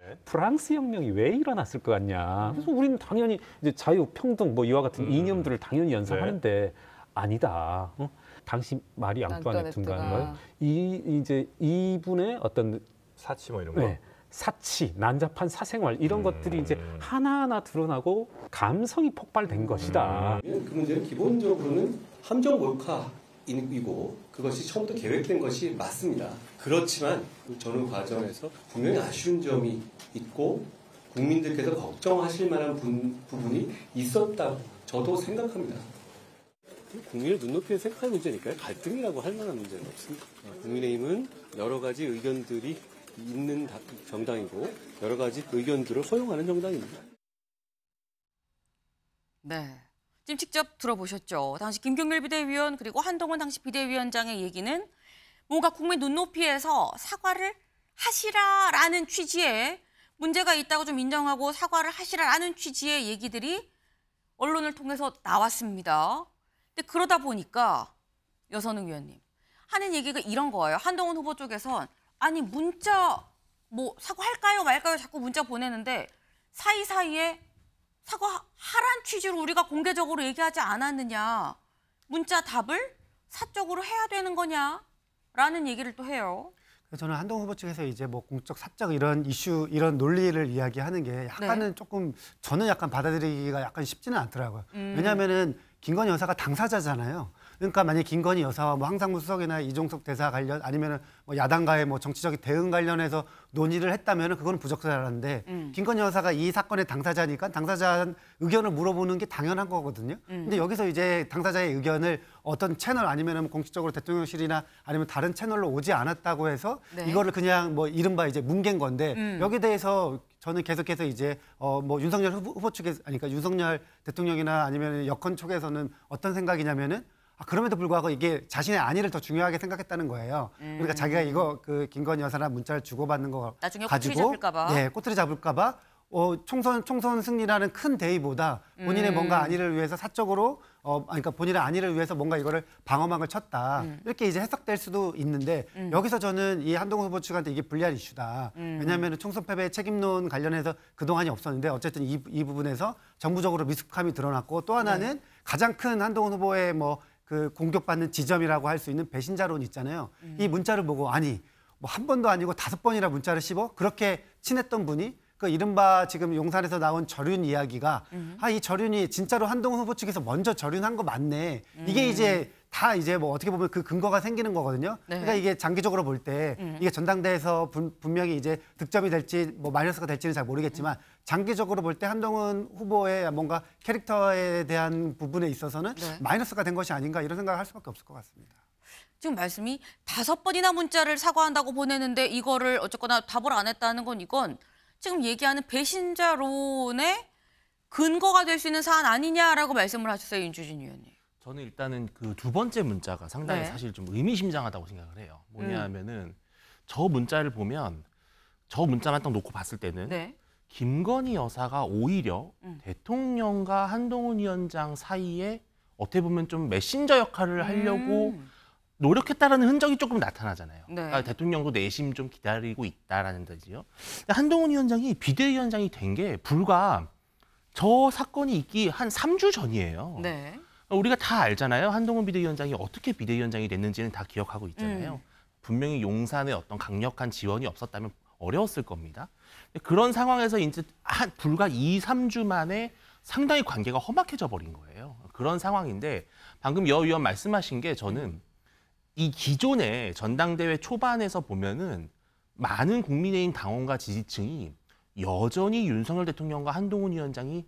네, 프랑스 혁명이 왜 일어났을 것 같냐. 그래서 우리는 당연히 이제 자유, 평등 뭐 이와 같은 음. 이념들을 당연히 연상하는데 네. 아니다. 어? 당시 말이 앙뚜아네트가 하는 거이 이제 이분의 어떤 사치 뭐 이런 네, 거. 네. 사치, 난잡한 사생활 이런 음. 것들이 이제 하나하나 드러나고 감성이 폭발된 음. 것이다. 그 문제는 기본적으로는 함정 몰카이고 그것이 처음부터 계획된 것이 맞습니다. 그렇지만 저는 그 과정에서 분명히 아쉬운 점이 있고 국민들께서 걱정하실 만한 분, 부분이 있었다고 저도 생각합니다. 국민의 눈높이에 생각할 문제니까요. 갈등이라고 할 만한 문제는 없습니다. 국민의힘은 여러 가지 의견들이 있는 정당이고 여러 가지 의견들을 허용하는 정당입니다. 네. 지금 직접 들어보셨죠. 당시 김경률 비대위원 그리고 한동훈 당시 비대위원장의 얘기는 뭔가 국민 눈높이에서 사과를 하시라라는 취지의 문제가 있다고 좀 인정하고 사과를 하시라라는 취지의 얘기들이 언론을 통해서 나왔습니다. 근데 그러다 보니까 여선은 위원님 하는 얘기가 이런 거예요. 한동훈 후보 쪽에선 아니 문자 뭐 사과할까요 말까요 자꾸 문자 보내는데 사이사이에 사과하란 취지로 우리가 공개적으로 얘기하지 않았느냐 문자 답을 사적으로 해야 되는 거냐라는 얘기를 또 해요. 저는 한동 후보 측에서 이제 뭐 공적 사적 이런 이슈 이런 논리를 이야기하는 게 네. 약간은 네. 조금 저는 약간 받아들이기가 약간 쉽지는 않더라고요. 음. 왜냐하면은 김건희 여사가 당사자잖아요. 그러니까 만약 김건희 여사와 뭐 황상무 수석이나 이종석 대사 관련 아니면은 뭐 야당과의 뭐 정치적인 대응 관련해서 논의를 했다면은 그건 부적절하는데 음. 김건희 여사가 이 사건의 당사자니까 당사자 의견을 물어보는 게 당연한 거거든요. 음. 근데 여기서 이제 당사자의 의견을 어떤 채널 아니면은 뭐 공식적으로 대통령실이나 아니면 다른 채널로 오지 않았다고 해서 네. 이거를 그냥 뭐 이른바 이제 뭉갠 건데 음. 여기에 대해서 저는 계속해서 이제 어뭐 윤석열 후보, 후보 측에 서 아니 그러니까 윤석열 대통령이나 아니면 여권 측에서는 어떤 생각이냐면은 아, 그럼에도 불구하고 이게 자신의 안위를 더 중요하게 생각했다는 거예요. 그러니까 음. 그러니까 자기가 이거 그 김건희 여사랑 문자를 주고받는 거 나중에 가지고 예, 꼬투리 잡을까봐 어, 총선 총선 승리라는 큰 대의보다 본인의 음. 뭔가 안위를 위해서 사적으로 어, 아, 그러니까 본인의 안위를 위해서 뭔가 이거를 방어막을 쳤다 음. 이렇게 이제 해석될 수도 있는데 음. 여기서 저는 이 한동훈 후보 측한테 이게 불리한 이슈다. 음. 왜냐하면 총선 패배 책임론 관련해서 그 동안이 없었는데 어쨌든 이, 이 부분에서 정부적으로 미숙함이 드러났고 또 하나는 네. 가장 큰 한동훈 후보의 뭐그 공격받는 지점이라고 할 수 있는 배신자론 있잖아요. 음. 이 문자를 보고 아니 뭐 한 번도 아니고 다섯 번이나 문자를 씹어 그렇게 친했던 분이 그 이른바 지금 용산에서 나온 절윤 이야기가 음. 아이 절윤이 진짜로 한동훈 후보 측에서 먼저 절윤한 거 맞네. 음. 이게 이제 다 이제 뭐 어떻게 보면 그 근거가 생기는 거거든요. 네. 그러니까 이게 장기적으로 볼때 음. 이게 전당대에서 분, 명히 이제 득점이 될지 뭐 마이너스가 될지는 잘 모르겠지만 음. 장기적으로 볼 때 한동훈 후보의 뭔가 캐릭터에 대한 부분에 있어서는 네. 마이너스가 된 것이 아닌가 이런 생각을 할 수밖에 없을 것 같습니다. 지금 말씀이 다섯 번이나 문자를 사과한다고 보내는데 이거를 어쨌거나 답을 안 했다는 건 이건 지금 얘기하는 배신자론의 근거가 될 수 있는 사안 아니냐라고 말씀을 하셨어요 윤주진 위원님. 저는 일단은 그 두 번째 문자가 상당히 네. 사실 좀 의미심장하다고 생각을 해요. 뭐냐면은 음. 저 문자를 보면 저 문자만 딱 놓고 봤을 때는. 네. 김건희 여사가 오히려 음. 대통령과 한동훈 위원장 사이에 어떻게 보면 좀 메신저 역할을 하려고 음. 노력했다라는 흔적이 조금 나타나잖아요. 네. 그러니까 대통령도 내심 좀 기다리고 있다라는 뜻이요. 한동훈 위원장이 비대위원장이 된 게 불과 저 사건이 있기 한 3주 전이에요. 네. 그러니까 우리가 다 알잖아요. 한동훈 비대위원장이 어떻게 비대위원장이 됐는지는 다 기억하고 있잖아요. 음. 분명히 용산의 어떤 강력한 지원이 없었다면 어려웠을 겁니다. 그런 상황에서 이제 한 불과 2, 3주 만에 상당히 관계가 험악해져 버린 거예요. 그런 상황인데 방금 여 의원 말씀하신 게 저는 이 기존의 전당대회 초반에서 보면은 많은 국민의힘 당원과 지지층이 여전히 윤석열 대통령과 한동훈 위원장이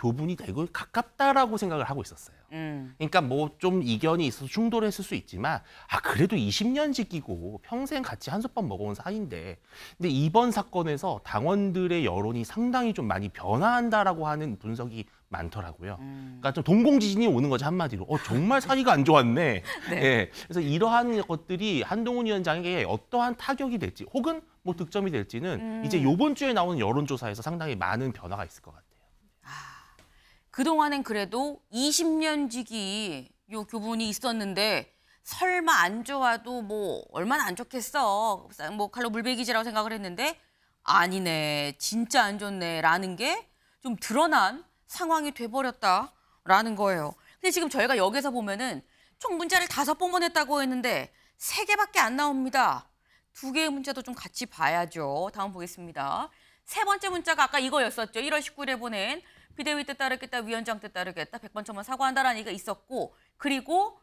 교분이 되고 가깝다라고 생각을 하고 있었어요. 음. 그러니까 뭐 좀 이견이 있어서 충돌했을 수 있지만 아 그래도 20년 지기고 평생 같이 한솥밥 먹어온 사이인데 근데 이번 사건에서 당원들의 여론이 상당히 좀 많이 변화한다라고 하는 분석이 많더라고요. 음. 그러니까 좀 동공지진이 오는 거죠 한마디로. 어 정말 사이가 안 좋았네. 네. 예. 그래서 이러한 것들이 한동훈 위원장에게 어떠한 타격이 될지 혹은 뭐 득점이 될지는 음. 이제 요번 주에 나오는 여론조사에서 상당히 많은 변화가 있을 것 같아요. 그동안엔 그래도 20년 지기 요 교분이 있었는데 설마 안 좋아도 뭐 얼마나 안 좋겠어. 뭐 칼로 물베기지라고 생각을 했는데 아니네. 진짜 안 좋네라는 게 좀 드러난 상황이 돼 버렸다라는 거예요. 근데 지금 저희가 여기서 보면은 총 문자를 다섯 번보냈다고 했는데 세 개밖에 안 나옵니다. 두 개의 문자도 좀 같이 봐야죠. 다음 보겠습니다. 세 번째 문자가 아까 이거였었죠. 1월 19일에 보낸 비대위 때 따르겠다, 위원장 때 따르겠다, 100번 처번 사과한다라는 얘기가 있었고 그리고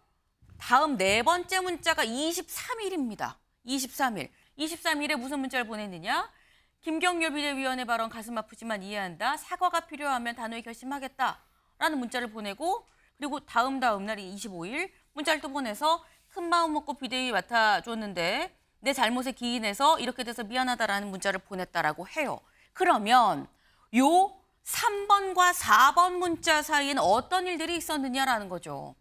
다음 네 번째 문자가 23일입니다. 23일. 23일에 무슨 문자를 보냈느냐? 김경률 비대위원의 발언 가슴 아프지만 이해한다. 사과가 필요하면 단호히 결심하겠다. 라는 문자를 보내고 그리고 다음 다음 날이 25일 문자를 또 보내서 큰 마음 먹고 비대위 맡아줬는데 내 잘못에 기인해서 이렇게 돼서 미안하다라는 문자를 보냈다라고 해요. 그러면 요 3번과 4번 문자 사이에는 어떤 일들이 있었느냐라는 거죠.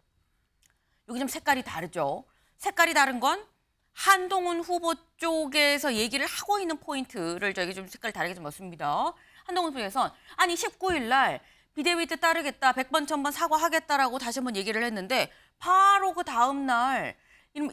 여기 좀 색깔이 다르죠. 색깔이 다른 건 한동훈 후보 쪽에서 얘기를 하고 있는 포인트를 저에게 좀 색깔 다르게 좀 넣습니다. 한동훈 쪽에선 아니 19일 날 비대위 때 따르겠다, 100번, 1000번 사과하겠다라고 다시 한번 얘기를 했는데 바로 그 다음 날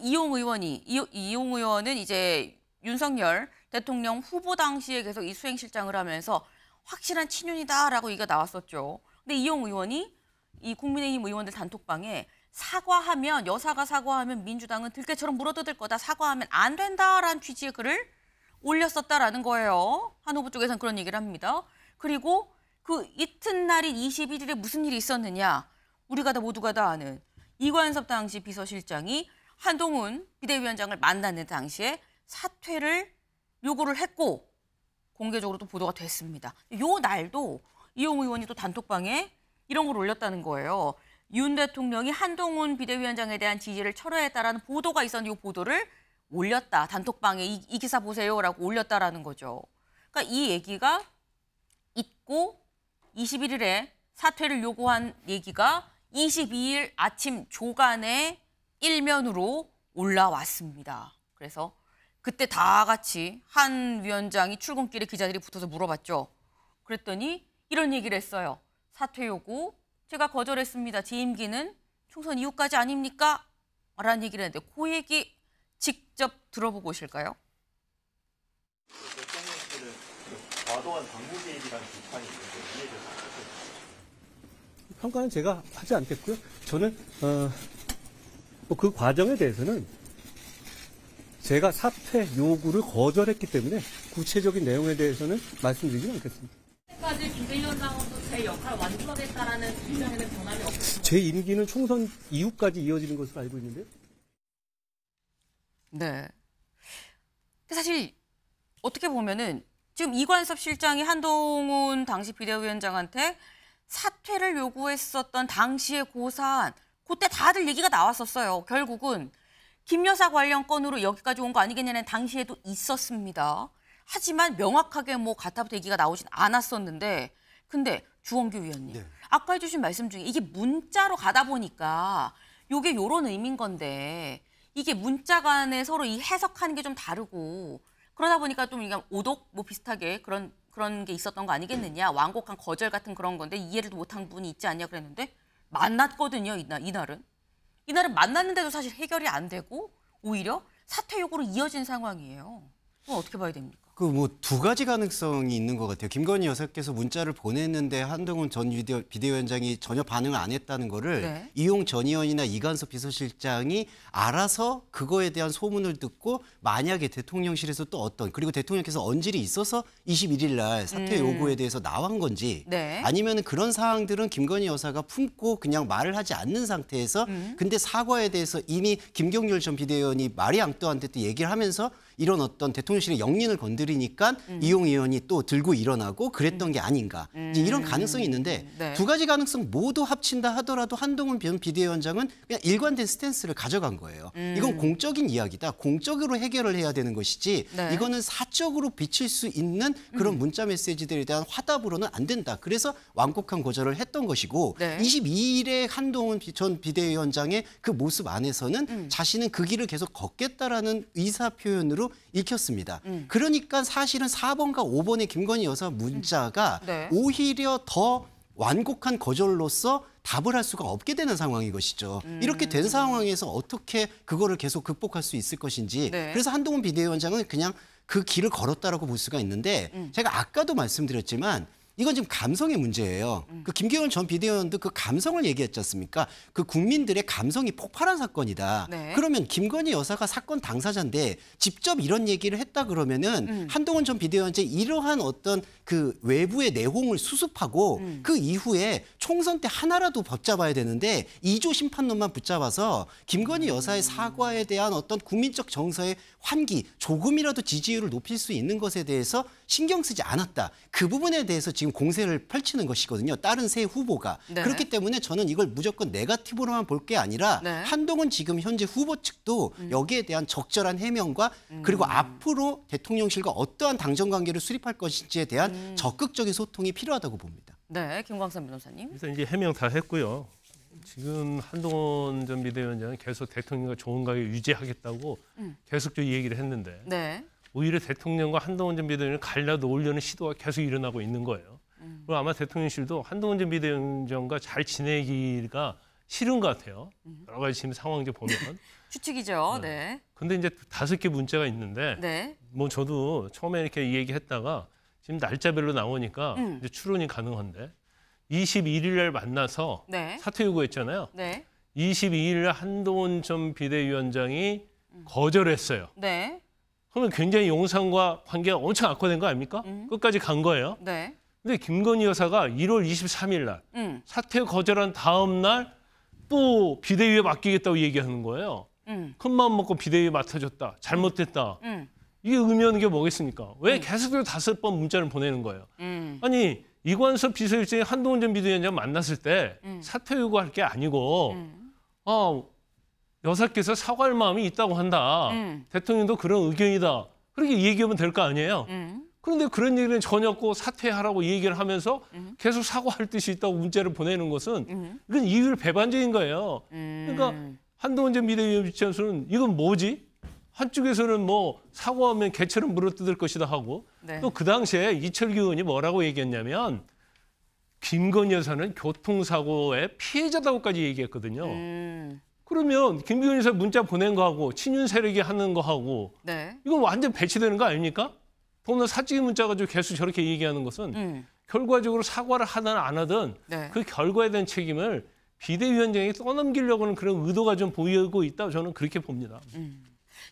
이용 의원이 이, 용 의원은 이제 윤석열 대통령 후보 당시에 계속 이 수행실장을 하면서 확실한 친윤이다라고 얘기가 나왔었죠. 근데 이용 의원이 이 국민의힘 의원들 단톡방에 사과하면 여사가 사과하면 민주당은 들깨처럼 물어뜯을 거다. 사과하면 안 된다라는 취지의 글을 올렸었다라는 거예요. 한 후보 쪽에서는 그런 얘기를 합니다. 그리고 그 이튿날인 21일에 무슨 일이 있었느냐. 우리가 다 모두가 다 아는 이관섭 당시 비서실장이 한동훈 비대위원장을 만났는 당시에 사퇴를 요구를 했고 공개적으로 또 보도가 됐습니다. 요 날도 이용 의원이 또 단톡방에 이런 걸 올렸다는 거예요. 윤 대통령이 한동훈 비대위원장에 대한 지지를 철회했다라는 보도가 있었는데 이 보도를 올렸다. 단톡방에 이, 이 기사 보세요라고 올렸다라는 거죠. 그러니까 이 얘기가 있고 21일에 사퇴를 요구한 얘기가 22일 아침 조간에 일면으로 올라왔습니다. 그래서 그때 다 같이 한 위원장이 출근길에 기자들이 붙어서 물어봤죠. 그랬더니 이런 얘기를 했어요. 사퇴 요구 제가 거절했습니다. 제 임기는 총선 이후까지 아닙니까? 라는 얘기를 했는데 그 얘기 직접 들어보고 오실까요? 과도한 당무 비판이 있는데 평가는 제가 하지 않겠고요. 저는 어, 뭐그 과정에 대해서는 제가 사퇴 요구를 거절했기 때문에 구체적인 내용에 대해서는 말씀드리지 는 않겠습니다. 까지 비대위원장으로서 제 역할을 완수하겠다라는 입장에는 변함이 없습니다. 제 임기는 총선 이후까지 이어지는 것으로 알고 있는데요. 네. 사실 어떻게 보면은 지금 이관섭 실장이 한동훈 당시 비대위원장한테 사퇴를 요구했었던 당시의 고사안 그때 다들 얘기가 나왔었어요. 결국은 김 여사 관련 건으로 여기까지 온 거 아니겠냐는 당시에도 있었습니다. 하지만 명확하게 뭐 가타부터 얘기가 나오진 않았었는데 근데 주원규 위원님 네. 아까 해주신 말씀 중에 이게 문자로 가다 보니까 요게 요런 의미인 건데 이게 문자 간에 서로 이 해석하는 게 좀 다르고 그러다 보니까 좀 그냥 오독 뭐 비슷하게 그런 그런 게 있었던 거 아니겠느냐 완곡한 거절 같은 그런 건데 이해를 못 한 분이 있지 않냐 그랬는데 만났거든요 이날 이날은 이날은 만났는데도 사실 해결이 안 되고 오히려 사퇴 요구로 이어진 상황이에요. 그럼 어떻게 봐야 됩니까? 그뭐두 가지 가능성이 있는 것 같아요. 김건희 여사께서 문자를 보냈는데 한동훈 전 비대위, 비대위원장이 전혀 반응을 안 했다는 거를 네. 이용 전 의원이나 이간섭 비서실장이 알아서 그거에 대한 소문을 듣고 만약에 대통령실에서 또 어떤 그리고 대통령께서 언질이 있어서 21일 날 사퇴 음. 요구에 대해서 나온 건지 네. 아니면 그런 사항들은 김건희 여사가 품고 그냥 말을 하지 않는 상태에서 음. 근데 사과에 대해서 이미 김경률 전 비대위원이 마리 앙또한테 또 얘기를 하면서 이런 어떤 대통령실의 영린을 건드리니까 음. 이용 의원이 또 들고 일어나고 그랬던 음. 게 아닌가 이 음. 이런 가능성이 있는데 네. 두 가지 가능성 모두 합친다 하더라도 한동훈 비대위원장은 그냥 일관된 스탠스를 가져간 거예요. 음. 이건 공적인 이야기다. 공적으로 해결을 해야 되는 것이지 네. 이거는 사적으로 비칠 수 있는 그런 문자 메시지들에 대한 화답으로는 안 된다. 그래서 완곡한 거절을 했던 것이고 네. 22일에 한동훈 전 비대위원장의 그 모습 안에서는 음. 자신은 그 길을 계속 걷겠다라는 의사 표현으로 식으로 익혔습니다. 음. 그러니까 사실은 4번과 5번의 김건희 여사 문자가 음. 네. 오히려 더 완곡한 거절로서 답을 할 수가 없게 되는 상황인 것이죠. 음. 이렇게 된 상황에서 어떻게 그거를 계속 극복할 수 있을 것인지. 네. 그래서 한동훈 비대위원장은 그냥 그 길을 걸었다고볼 수가 있는데 음. 제가 아까도 말씀드렸지만 이건 지금 감성의 문제예요. 음. 그 김경현 전 비대위원도 그 감성을 얘기했지 않습니까? 그 국민들의 감성이 폭발한 사건이다. 네. 그러면 김건희 여사가 사건 당사자인데 직접 이런 얘기를 했다 그러면은 음. 한동훈 전비대위원이 이러한 어떤 그 외부의 내홍을 수습하고 음. 그 이후에 총선 때 하나라도 붙잡아야 되는데 2조 심판론만 붙잡아서 김건희 여사의 사과에 대한 어떤 국민적 정서의 환기, 조금이라도 지지율을 높일 수 있는 것에 대해서 신경 쓰지 않았다. 그 부분에 대해서 지금 공세를 펼치는 것이거든요. 다른 세 후보가. 네. 그렇기 때문에 저는 이걸 무조건 네가티브로만 볼 게 아니라 네. 한동훈 지금 현재 후보 측도 음. 여기에 대한 적절한 해명과 음. 그리고 앞으로 대통령실과 어떠한 당정관계를 수립할 것인지에 대한 음. 적극적인 소통이 필요하다고 봅니다. 네, 김광삼 변호사님. 일단 이제 해명 다 했고요. 지금 한동훈 전 비대위원장은 계속 대통령과 좋은 관계 유지하겠다고 음. 계속적 얘기를 했는데 네. 오히려 대통령과 한동훈 전 비대위원을 갈라놓으려는 시도가 계속 일어나고 있는 거예요. 음. 그리고 아마 대통령실도 한동훈 전 비대위원장과 잘 지내기가 싫은 것 같아요. 음. 여러 가지 지금 상황을 보면. 추측이죠. 네. 네. 근데 이제 다섯 개문제가 있는데 네. 뭐 저도 처음에 이렇게 얘기했다가 지금 날짜별로 나오니까 음. 이제 추론이 가능한데 21일날 만나서 네. 사퇴 요구했잖아요. 네. 22일 한동훈 전 비대위원장이 음. 거절했어요. 네. 그러면 굉장히 용산과 관계가 엄청 악화된 거 아닙니까? 음. 끝까지 간 거예요. 네. 근데 김건희 여사가 1월 23일 날 음. 사퇴 거절한 다음 날 또 비대위에 맡기겠다고 얘기하는 거예요. 음. 큰맘 먹고 비대위에 맡아줬다. 잘못됐다. 음. 이게 의미하는 게 뭐겠습니까? 왜 계속 다섯 번 문자를 보내는 거예요? 아니 이관섭 비서실장이 한동훈 전 비대위원장 만났을 때 음. 사퇴 요구할 게 아니고 음. 어, 여사께서 사과할 마음이 있다고 한다. 음. 대통령도 그런 의견이다. 그렇게 얘기하면 될 거 아니에요. 음. 그런데 그런 얘기는 전혀 없고 사퇴하라고 얘기를 하면서 음. 계속 사과할 뜻이 있다고 문자를 보내는 것은 음. 이건 이율 배반적인 거예요. 그러니까 한동훈 전비대위원장 수는 이건 뭐지? 한쪽에서는 뭐 사과하면 개처럼 물어뜯을 것이다 하고 네. 또그 당시에 이철규 의원이 뭐라고 얘기했냐면 김건 여사는 교통사고의 피해자다고까지 얘기했거든요. 음. 그러면 김건 여사 문자 보낸 거하고 친윤 세력이 하는 거하고 네. 이건 완전 배치되는 거 아닙니까? 더구사적인 문자 가지고 계속 저렇게 얘기하는 것은 음. 결과적으로 사과를 하든 안 하든 네. 그 결과에 대한 책임을 비대위원장이 떠넘기려고 하는 그런 의도가 좀 보이고 있다 고 저는 그렇게 봅니다. 음.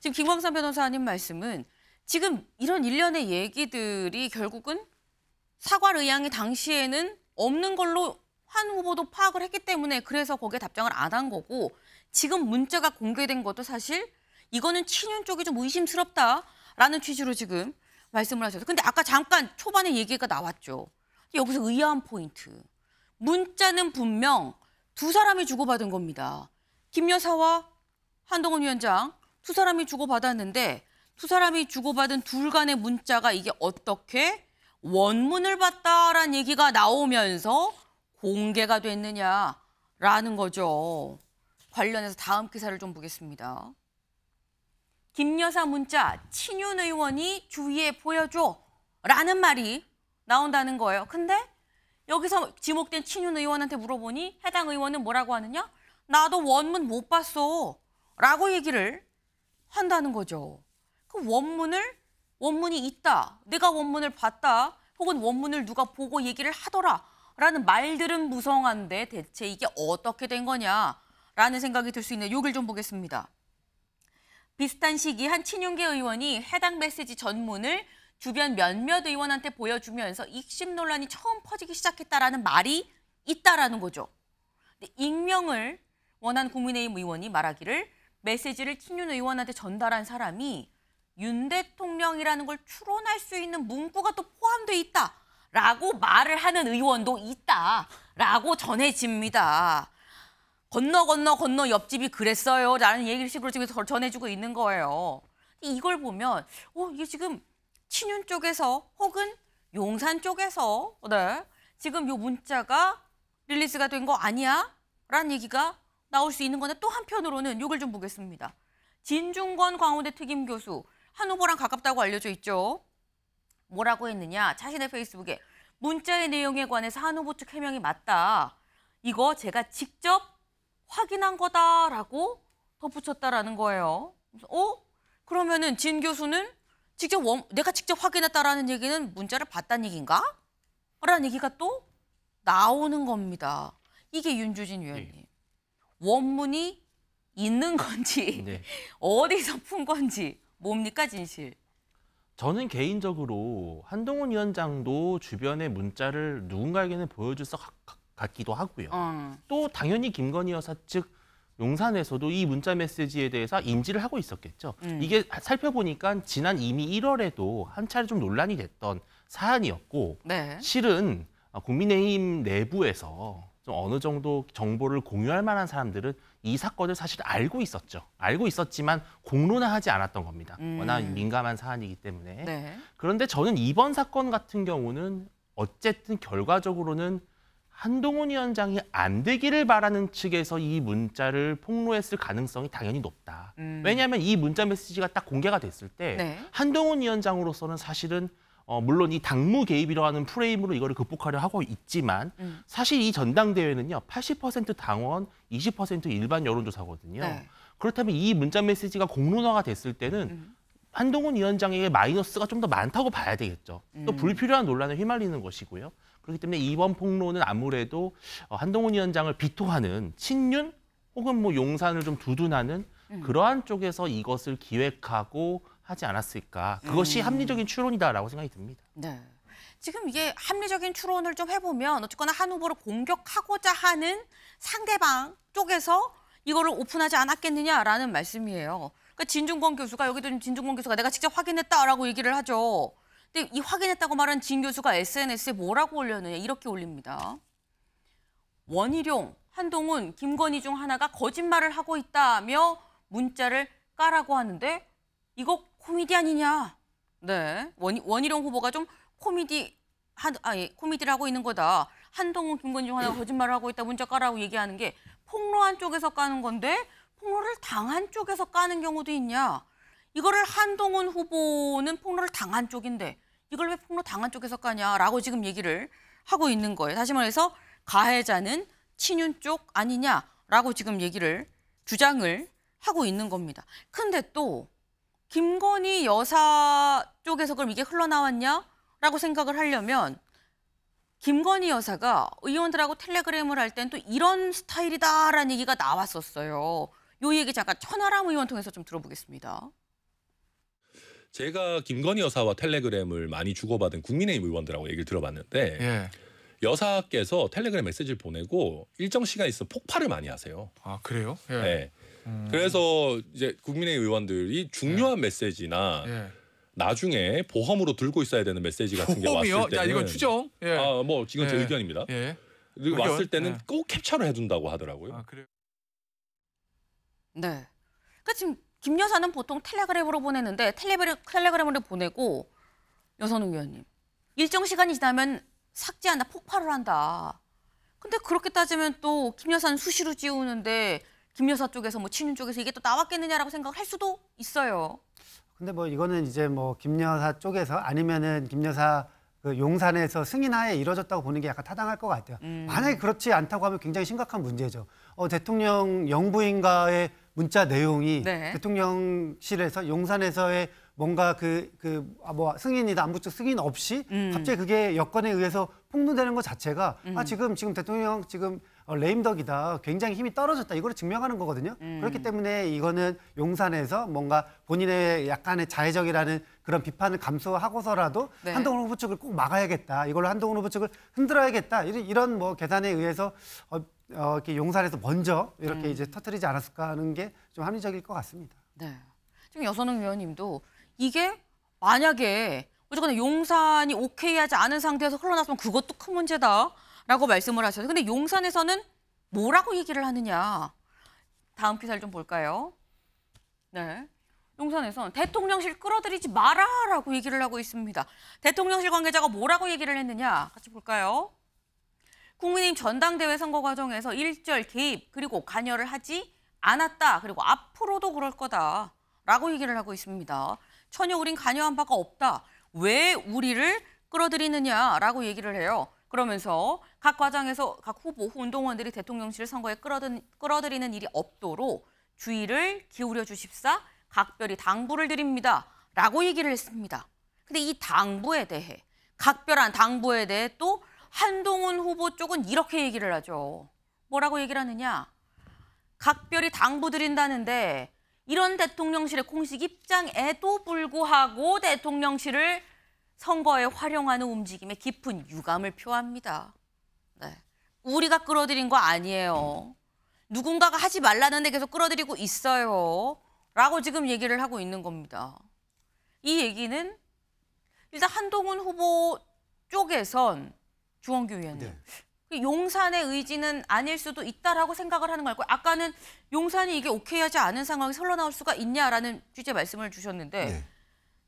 지금 김광삼 변호사님 말씀은 지금 이런 일련의 얘기들이 결국은 사과 의향이 당시에는 없는 걸로 한 후보도 파악을 했기 때문에 그래서 거기에 답장을 안 한 거고 지금 문자가 공개된 것도 사실 이거는 친윤 쪽이 좀 의심스럽다라는 취지로 지금 말씀을 하셔서 근데 아까 잠깐 초반에 얘기가 나왔죠. 여기서 의아한 포인트. 문자는 분명 두 사람이 주고받은 겁니다. 김 여사와 한동훈 위원장 두 사람이 주고받았는데 두 사람이 주고받은 둘 간의 문자가 이게 어떻게 원문을 봤다란 얘기가 나오면서 공개가 됐느냐라는 거죠. 관련해서 다음 기사를 좀 보겠습니다. 김 여사 문자 친윤 의원이 주위에 보여줘 라는 말이 나온다는 거예요. 근데 여기서 지목된 친윤 의원한테 물어보니 해당 의원은 뭐라고 하느냐? 나도 원문 못 봤어 라고 얘기를 한다는 거죠. 그 원문을 원문이 있다, 내가 원문을 봤다, 혹은 원문을 누가 보고 얘기를 하더라 라는 말들은 무성한데 대체 이게 어떻게 된 거냐라는 생각이 들 수 있는 욕을 좀 보겠습니다. 비슷한 시기 한 친윤계 의원이 해당 메시지 전문을 주변 몇몇 의원한테 보여주면서 익심 논란이 처음 퍼지기 시작했다라는 말이 있다라는 거죠. 근데 익명을 원한 국민의힘 의원이 말하기를 메시지를 친윤 의원한테 전달한 사람이 윤 대통령이라는 걸 추론할 수 있는 문구가 또 포함돼 있다. 라고 말을 하는 의원도 있다. 라고 전해집니다. 건너 건너 건너 옆집이 그랬어요. 라는 얘기를 식으로 지금 전해주고 있는 거예요. 이걸 보면 어, 이게 지금 친윤 쪽에서 혹은 용산 쪽에서 네, 지금 요 문자가 릴리스가 된 거 아니야? 라는 얘기가 나올 수 있는 건데 또 한편으로는 욕을 좀 보겠습니다. 진중권 광우대 특임 교수 한 후보랑 가깝다고 알려져 있죠. 뭐라고 했느냐 자신의 페이스북에 문자의 내용에 관해서 한 후보 측 해명이 맞다. 이거 제가 직접 확인한 거다라고 덧붙였다라는 거예요. 어? 그러면은 진 교수는 직접 원, 내가 직접 확인했다라는 얘기는 문자를 봤다는 얘기인가? 라는 얘기가 또 나오는 겁니다. 이게 윤주진 예. 위원님. 원문이 있는 건지 네. 어디서 푼 건지 뭡니까 진실? 저는 개인적으로 한동훈 위원장도 주변의 문자를 누군가에게는 보여줄 것 같기도 하고요. 어. 또 당연히 김건희 여사 측 용산에서도 이 문자 메시지에 대해서 인지를 하고 있었겠죠. 음. 이게 살펴보니까 지난 이미 1월에도 한 차례 좀 논란이 됐던 사안이었고 네. 실은 국민의힘 내부에서 좀 어느 정도 정보를 공유할 만한 사람들은 이 사건을 사실 알고 있었죠. 알고 있었지만 공론화하지 않았던 겁니다. 음. 워낙 민감한 사안이기 때문에. 네. 그런데 저는 이번 사건 같은 경우는 어쨌든 결과적으로는 한동훈 위원장이 안 되기를 바라는 측에서 이 문자를 폭로했을 가능성이 당연히 높다. 음. 왜냐하면 이 문자 메시지가 딱 공개가 됐을 때 네. 한동훈 위원장으로서는 사실은 어, 물론 이 당무 개입이라 하는 프레임으로 이거를 극복하려 하고 있지만 음. 사실 이 전당대회는요 80% 당원, 20% 일반 여론조사거든요. 네. 그렇다면 이 문자 메시지가 공론화가 됐을 때는 음. 한동훈 위원장에게 마이너스가 좀 더 많다고 봐야 되겠죠. 음. 또 불필요한 논란에 휘말리는 것이고요. 그렇기 때문에 이번 폭로는 아무래도 어, 한동훈 위원장을 비토하는 친윤 혹은 뭐 용산을 좀 두둔하는 음. 그러한 쪽에서 이것을 기획하고 하지 않았을까. 그것이 음. 합리적인 추론이다라고 생각이 듭니다. 네. 지금 이게 합리적인 추론을 좀 해보면 어쨌거나 한 후보를 공격하고자 하는 상대방 쪽에서 이거를 오픈하지 않았겠느냐라는 말씀이에요. 그러니까 진중권 교수가 여기도 진중권 교수가 내가 직접 확인했다라고 얘기를 하죠. 근데 이 확인했다고 말한 진 교수가 SNS에 뭐라고 올렸느냐 이렇게 올립니다. 원희룡, 한동훈, 김건희 중 하나가 거짓말을 하고 있다며 문자를 까라고 하는데 이거 코미디 아니냐. 네. 원, 원희룡 후보가 좀 코미디 한 아니, 예, 코미디를 하고 있는 거다. 한동훈, 김건중 하나 거짓말을 하고 있다. 문자 까라고 얘기하는 게 폭로한 쪽에서 까는 건데 폭로를 당한 쪽에서 까는 경우도 있냐. 이거를 한동훈 후보는 폭로를 당한 쪽인데 이걸 왜 폭로 당한 쪽에서 까냐라고 지금 얘기를 하고 있는 거예요. 다시 말해서 가해자는 친윤 쪽 아니냐라고 지금 얘기를 주장을 하고 있는 겁니다. 근데 또 김건희 여사 쪽에서 그럼 이게 흘러나왔냐라고 생각을 하려면 김건희 여사가 의원들하고 텔레그램을 할 땐 또 이런 스타일이다라는 얘기가 나왔었어요. 요 얘기 잠깐 천하람 의원 통해서 좀 들어보겠습니다. 제가 김건희 여사와 텔레그램을 많이 주고받은 국민의힘 의원들하고 얘기를 들어봤는데 예. 여사께서 텔레그램 메시지를 보내고 일정 시간 있어 폭발을 많이 하세요. 아 그래요? 예. 네. 음. 그래서 이제 국민의 의원들이 중요한 메시지나 예. 나중에 보험으로 들고 있어야 되는 메시지 같은 게 왔을 때는 야, 이건 추정. 예. 아, 뭐 지금 제 예. 의견입니다. 예. 의견? 왔을 때는 예. 꼭 캡처를 해둔다고 하더라고요. 아, 그래. 네. 그러니까 지금 김 여사는 보통 텔레그램으로 보내는데 텔레그램, 텔레그램으로 보내고 여선 의원님 일정 시간이 지나면 삭제한다 폭발을 한다. 근데 그렇게 따지면 또 김 여사는 수시로 지우는데 김 여사 쪽에서 뭐 친윤 쪽에서 이게 또 나왔겠느냐라고 생각할 수도 있어요. 근데 뭐 이거는 이제 뭐 김 여사 쪽에서 아니면은 김 여사 그 용산에서 승인하에 이뤄졌다고 보는 게 약간 타당할 것 같아요. 음. 만약에 그렇지 않다고 하면 굉장히 심각한 문제죠. 어, 대통령 영부인과의 문자 내용이 네. 대통령실에서 용산에서의 뭔가 그 그뭐 아, 승인이다 안부 쪽 승인 없이 음. 갑자기 그게 여건에 의해서 폭로되는 것 자체가 아, 음. 아 지금 지금 대통령 지금 어, 레임덕이다. 굉장히 힘이 떨어졌다. 이걸 증명하는 거거든요. 음. 그렇기 때문에 이거는 용산에서 뭔가 본인의 약간의 자해적이라는 그런 비판을 감수하고서라도 네. 한동훈 후보 측을 꼭 막아야겠다. 이걸로 한동훈 후보 측을 흔들어야겠다. 이런, 이런 뭐 계산에 의해서 어, 어, 이렇게 용산에서 먼저 이렇게 음. 이제 터트리지 않았을까 하는 게 좀 합리적일 것 같습니다. 네. 지금 여선은 의원님도 이게 만약에 어쨌거나 용산이 오케이 하지 않은 상태에서 흘러났으면 그것도 큰 문제다. 라고 말씀을 하셔서 근데 용산에서는 뭐라고 얘기를 하느냐. 다음 기사를 좀 볼까요? 네. 용산에선 대통령실 끌어들이지 마라라고 얘기를 하고 있습니다. 대통령실 관계자가 뭐라고 얘기를 했느냐 같이 볼까요? 국민의힘 전당대회 선거 과정에서 일절 개입 그리고 관여를 하지 않았다. 그리고 앞으로도 그럴 거다라고 얘기를 하고 있습니다. 전혀 우린 관여한 바가 없다. 왜 우리를 끌어들이느냐라고 얘기를 해요. 그러면서 각 과정에서 각 후보 운동원들이 대통령실을 선거에 끌어든, 끌어들이는 일이 없도록 주의를 기울여 주십사 각별히 당부를 드립니다. 라고 얘기를 했습니다. 근데 이 당부에 대해 각별한 당부에 대해 또 한동훈 후보 쪽은 이렇게 얘기를 하죠. 뭐라고 얘기를 하느냐. 각별히 당부드린다는데 이런 대통령실의 공식 입장에도 불구하고 대통령실을 선거에 활용하는 움직임에 깊은 유감을 표합니다. 네. 우리가 끌어들인 거 아니에요. 누군가가 하지 말라는데 계속 끌어들이고 있어요. 라고 지금 얘기를 하고 있는 겁니다. 이 얘기는 일단 한동훈 후보 쪽에선 주원규 위원님 네. 그 용산의 의지는 아닐 수도 있다라고 생각을 하는 걸고 아까는 용산이 이게 오케이 하지 않은 상황이 흘러나올 수가 있냐라는 취재 말씀을 주셨는데 네.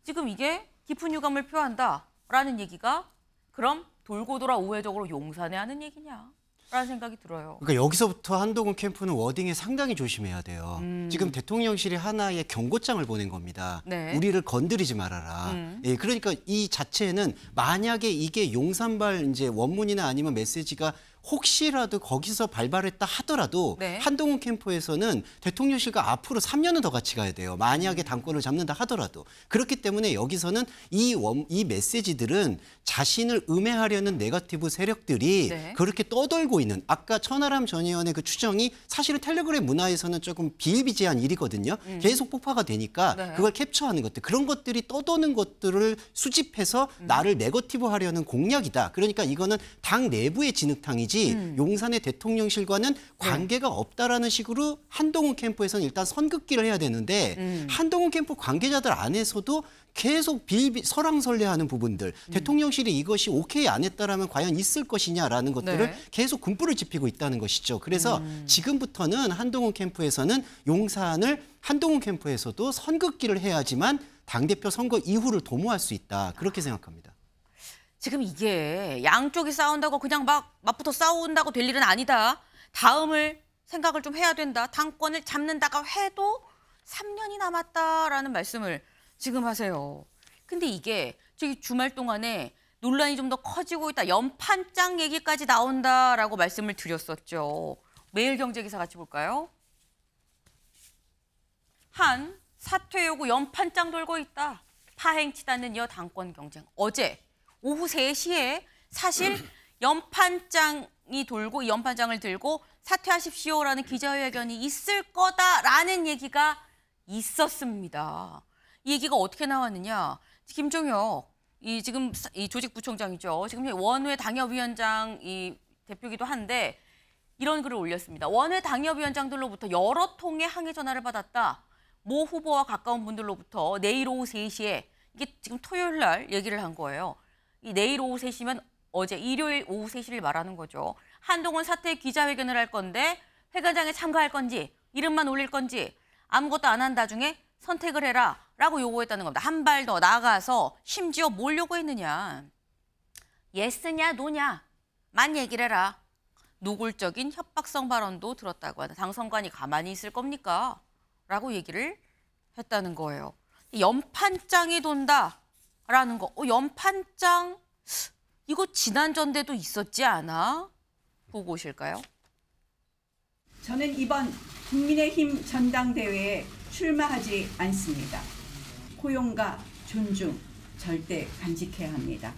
지금 이게 깊은 유감을 표한다라는 얘기가 그럼 돌고 돌아 우회적으로 용산에 하는 얘기냐? 라는 생각이 들어요. 그러니까 여기서부터 한동훈 캠프는 워딩에 상당히 조심해야 돼요. 음. 지금 대통령실이 하나의 경고장을 보낸 겁니다. 네. 우리를 건드리지 말아라. 음. 예, 그러니까 이 자체는 만약에 이게 용산발 이제 원문이나 아니면 메시지가 혹시라도 거기서 발발했다 하더라도 네. 한동훈 캠프에서는 대통령실과 앞으로 3년은 더 같이 가야 돼요. 만약에 음. 당권을 잡는다 하더라도. 그렇기 때문에 여기서는 이, 원, 이 메시지들은 자신을 음해하려는 네거티브 세력들이 네. 그렇게 떠돌고 있는 아까 천하람 전 의원의 그 추정이 사실은 텔레그램 문화에서는 조금 비일비재한 일이거든요. 음. 계속 폭파가 되니까 네. 그걸 캡처하는 것들 그런 것들이 떠도는 것들을 수집해서 음. 나를 네거티브 하려는 공략이다. 그러니까 이거는 당 내부의 진흙탕이지 거지 음. 용산의 대통령실과는 네. 관계가 네. 없다라는 식으로 한동훈 캠프에서는 일단 선긋기를 해야 되는데 음. 한동훈 캠프 관계자들 안에서도 계속 빌비 설랑설레하는 부분들 음. 대통령실이 이것이 오케이 안 했다라면 과연 있을 것이냐라는 것들을 네. 계속 군부를 지피고 있다는 것이죠. 그래서 음. 지금부터는 한동훈 캠프에서는 용산을 한동훈 캠프에서도 선긋기를 해야지만 당대표 선거 이후를 도모할 수 있다. 그렇게 생각합니다. 지금 이게 양쪽이 싸운다고 그냥 막 맞부터 싸운다고 될 일은 아니다. 다음을 생각을 좀 해야 된다. 당권을 잡는다가 해도 3년이 남았다라는 말씀을 지금 하세요. 근데 이게 저기 주말 동안에 논란이 좀 더 커지고 있다. 연판장 얘기까지 나온다라고 말씀을 드렸었죠. 매일경제 기사 같이 볼까요? 한 사퇴 요구 연판장 돌고 있다. 파행치닫는 여 당권 경쟁. 어제 오후 3시에 사실 연판장이 돌고 이 연판장을 들고 사퇴하십시오라는 기자회견이 있을 거다라는 얘기가 있었습니다. 이 얘기가 어떻게 나왔느냐. 김종혁, 이 지금 이 조직부총장이죠. 지금 원외 당협위원장 이 대표기도 한데 이런 글을 올렸습니다. 원외 당협위원장들로부터 여러 통의 항의 전화를 받았다. 모 후보와 가까운 분들로부터 내일 오후 3시에 이게 지금 토요일 날 얘기를 한 거예요. 이 내일 오후 3시면 어제 일요일 오후 3시를 말하는 거죠. 한동훈 사태 기자회견을 할 건데 회견장에 참가할 건지 이름만 올릴 건지 아무것도 안한다중에 선택을 해라 라고 요구했다는 겁니다. 한 발 더 나가서 심지어 뭘 요구했느냐. 예스냐 노냐만 얘기를 해라. 노골적인 협박성 발언도 들었다고 하다 당선관이 가만히 있을 겁니까? 라고 얘기를 했다는 거예요. 연판장이 돈다. 라는 거. 어, 연판장 이거 지난 전대도 있었지 않아? 보고 오실까요? 저는 이번 국민의힘 전당대회에 출마하지 않습니다. 고용과 존중 절대 간직해야 합니다.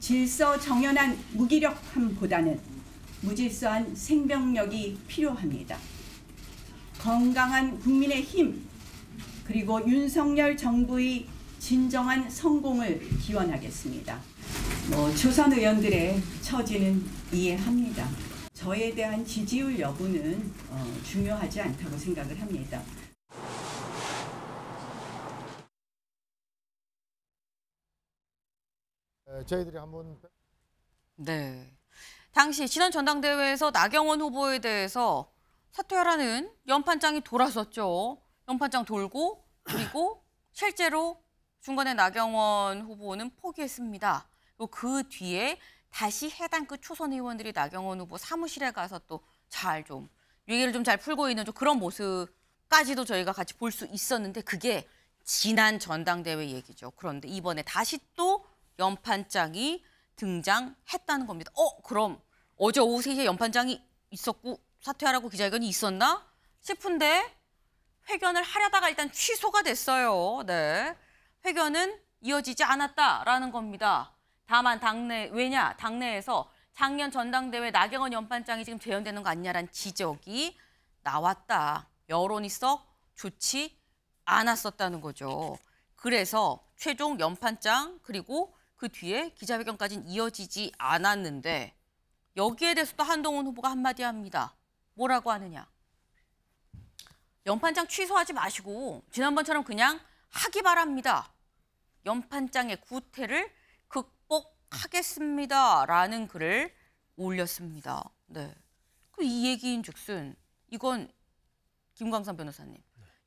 질서 정연한 무기력함보다는 무질서한 생명력이 필요합니다. 건강한 국민의 힘 그리고 윤석열 정부의 진정한 성공을 기원하겠습니다. 뭐 초선 의원들의 처지는 이해합니다. 저에 대한 지지율 여부는 어, 중요하지 않다고 생각을 합니다. 네, 저희들이 한번 네. 당시 지난 전당대회에서 나경원 후보에 대해서 사퇴하라는 연판장이 돌았었죠. 연판장 돌고 그리고 실제로 중간에 나경원 후보는 포기했습니다. 그 뒤에 다시 해당 그 초선 의원들이 나경원 후보 사무실에 가서 또 잘 좀 얘기를 좀 잘 풀고 있는 좀 그런 모습까지도 저희가 같이 볼 수 있었는데 그게 지난 전당대회 얘기죠. 그런데 이번에 다시 또 연판장이 등장했다는 겁니다. 어, 그럼 어제 오후 3시에 연판장이 있었고 사퇴하라고 기자회견이 있었나 싶은데 회견을 하려다가 일단 취소가 됐어요. 네. 회견은 이어지지 않았다라는 겁니다. 다만 당내 왜냐 당내에서 작년 전당대회 나경원 연판장이 지금 재연되는 거 아니냐라는 지적이 나왔다. 여론이 썩 좋지 않았었다는 거죠. 그래서 최종 연판장 그리고 그 뒤에 기자회견까지는 이어지지 않았는데 여기에 대해서도 한동훈 후보가 한마디 합니다. 뭐라고 하느냐. 연판장 취소하지 마시고 지난번처럼 그냥 하기 바랍니다. 연판장의 구태를 극복하겠습니다라는 글을 올렸습니다. 네. 그이 얘기인즉슨 이건 김광삼 변호사님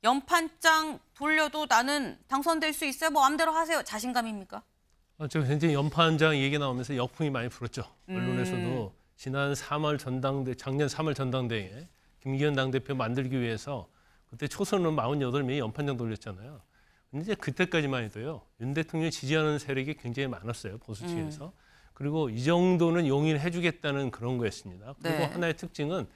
연판장 돌려도 나는 당선될 수 있어요. 뭐 마음대로 하세요. 자신감입니까? 아, 지금 현재 연판장 얘기 나오면서 역풍이 많이 불었죠. 언론에서도 음. 지난 3월 전당대 작년 3월 전당대에 김기현 당대표 만들기 위해서 그때 초선은 48명이 연판장 돌렸잖아요. 근데 이제 그때까지만 해도요. 윤 대통령 지지하는 세력이 굉장히 많았어요. 보수층에서. 음. 그리고 이 정도는 용인 해주겠다는 그런 거였습니다. 그리고 네. 하나의 특징은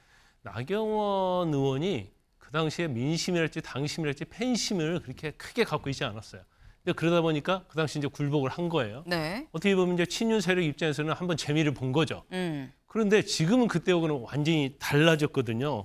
나경원 의원이 그 당시에 민심이랄지 당심이랄지 팬심을 그렇게 크게 갖고 있지 않았어요. 근데 그러다 보니까 그 당시 이제 굴복을 한 거예요. 네. 어떻게 보면 이제 친윤 세력 입장에서는 한번 재미를 본 거죠. 음. 그런데 지금은 그때하고는 완전히 달라졌거든요.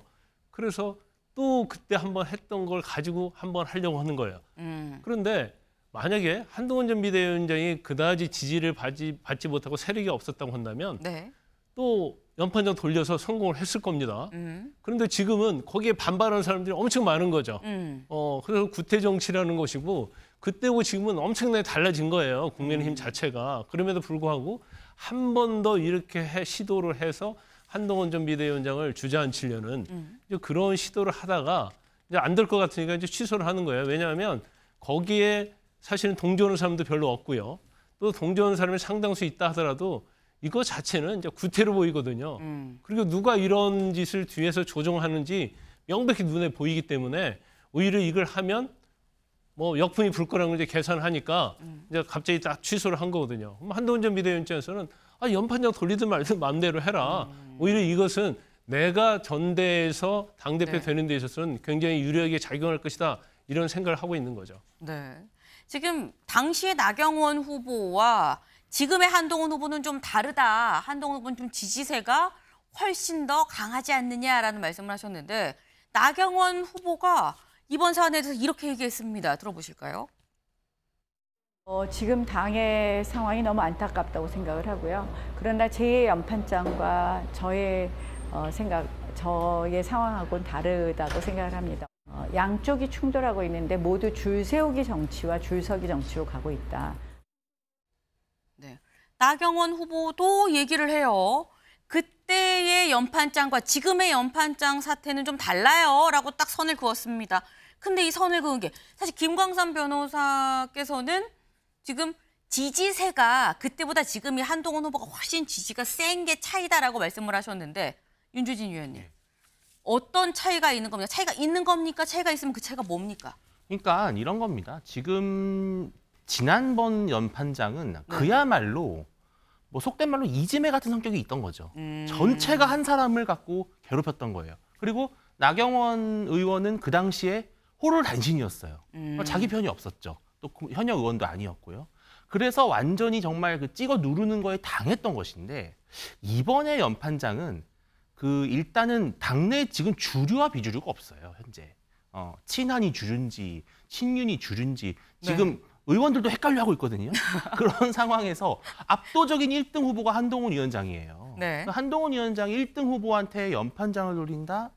그래서 또 그때 한번 했던 걸 가지고 한번 하려고 하는 거예요. 음. 그런데 만약에 한동훈 전 비대위원장이 그다지 지지를 받지, 받지 못하고 세력이 없었다고 한다면 네. 또 연판장 돌려서 성공을 했을 겁니다. 음. 그런데 지금은 거기에 반발하는 사람들이 엄청 많은 거죠. 음. 어, 그래서 구태 정치라는 것이고 그때고 지금은 엄청나게 달라진 거예요. 국민의힘 음. 자체가. 그럼에도 불구하고 한 번 더 이렇게 해, 시도를 해서 한동훈 전 비대위원장을 주저앉히려는 음. 이제 그런 시도를 하다가 이제 안될 것 같으니까 이제 취소를 하는 거예요. 왜냐하면 거기에 사실은 동조하는 사람도 별로 없고요. 또 동조하는 사람이 상당수 있다 하더라도 이거 자체는 이제 구태로 보이거든요. 음. 그리고 누가 이런 짓을 뒤에서 조종하는지 명백히 눈에 보이기 때문에 오히려 이걸 하면 뭐 역풍이 불 거라는 걸 이제 계산하니까 음. 이제 갑자기 딱 취소를 한 거거든요. 한동훈 전 비대위원장에서는 아, 연판장 돌리든 말든 마음대로 해라. 음. 오히려 이것은 내가 전대에서 당대표 네. 되는 데 있어서는 굉장히 유리하게 작용할 것이다. 이런 생각을 하고 있는 거죠. 네. 지금 당시의 나경원 후보와 지금의 한동훈 후보는 좀 다르다. 한동훈 후보는 좀 지지세가 훨씬 더 강하지 않느냐라는 말씀을 하셨는데 나경원 후보가 이번 사안에 대해서 이렇게 얘기했습니다. 들어보실까요? 어, 지금 당의 상황이 너무 안타깝다고 생각을 하고요. 그러나 제 연판장과 저의 어, 생각, 저의 상황하고는 다르다고 생각을 합니다. 어, 양쪽이 충돌하고 있는데 모두 줄 세우기 정치와 줄 서기 정치로 가고 있다. 네. 나경원 후보도 얘기를 해요. 그때의 연판장과 지금의 연판장 사태는 좀 달라요. 라고 딱 선을 그었습니다. 근데 이 선을 그은 게 사실 김광삼 변호사께서는 지금 지지세가 그때보다 지금이 한동훈 후보가 훨씬 지지가 센 게 차이다라고 말씀을 하셨는데 윤주진 위원님 네. 어떤 차이가 있는 겁니까? 차이가 있는 겁니까? 차이가 있으면 그 차이가 뭡니까? 그러니까 이런 겁니다. 지금 지난번 연판장은 네. 그야말로 뭐 속된 말로 이지매 같은 성격이 있던 거죠. 음... 전체가 한 사람을 갖고 괴롭혔던 거예요. 그리고 나경원 의원은 그 당시에 호를 단신이었어요. 음... 자기 편이 없었죠. 또 현역 의원도 아니었고요. 그래서 완전히 정말 그 찍어 누르는 거에 당했던 것인데 이번에 연판장은 그 일단은 당내 지금 주류와 비주류가 없어요 현재 어, 친한이 주류인지 친윤이 주류인지 네. 지금 네. 의원들도 헷갈려 하고 있거든요. 그런 상황에서 압도적인 1등 후보가 한동훈 위원장이에요. 네. 한동훈 위원장이 1등 후보한테 연판장을 노린다?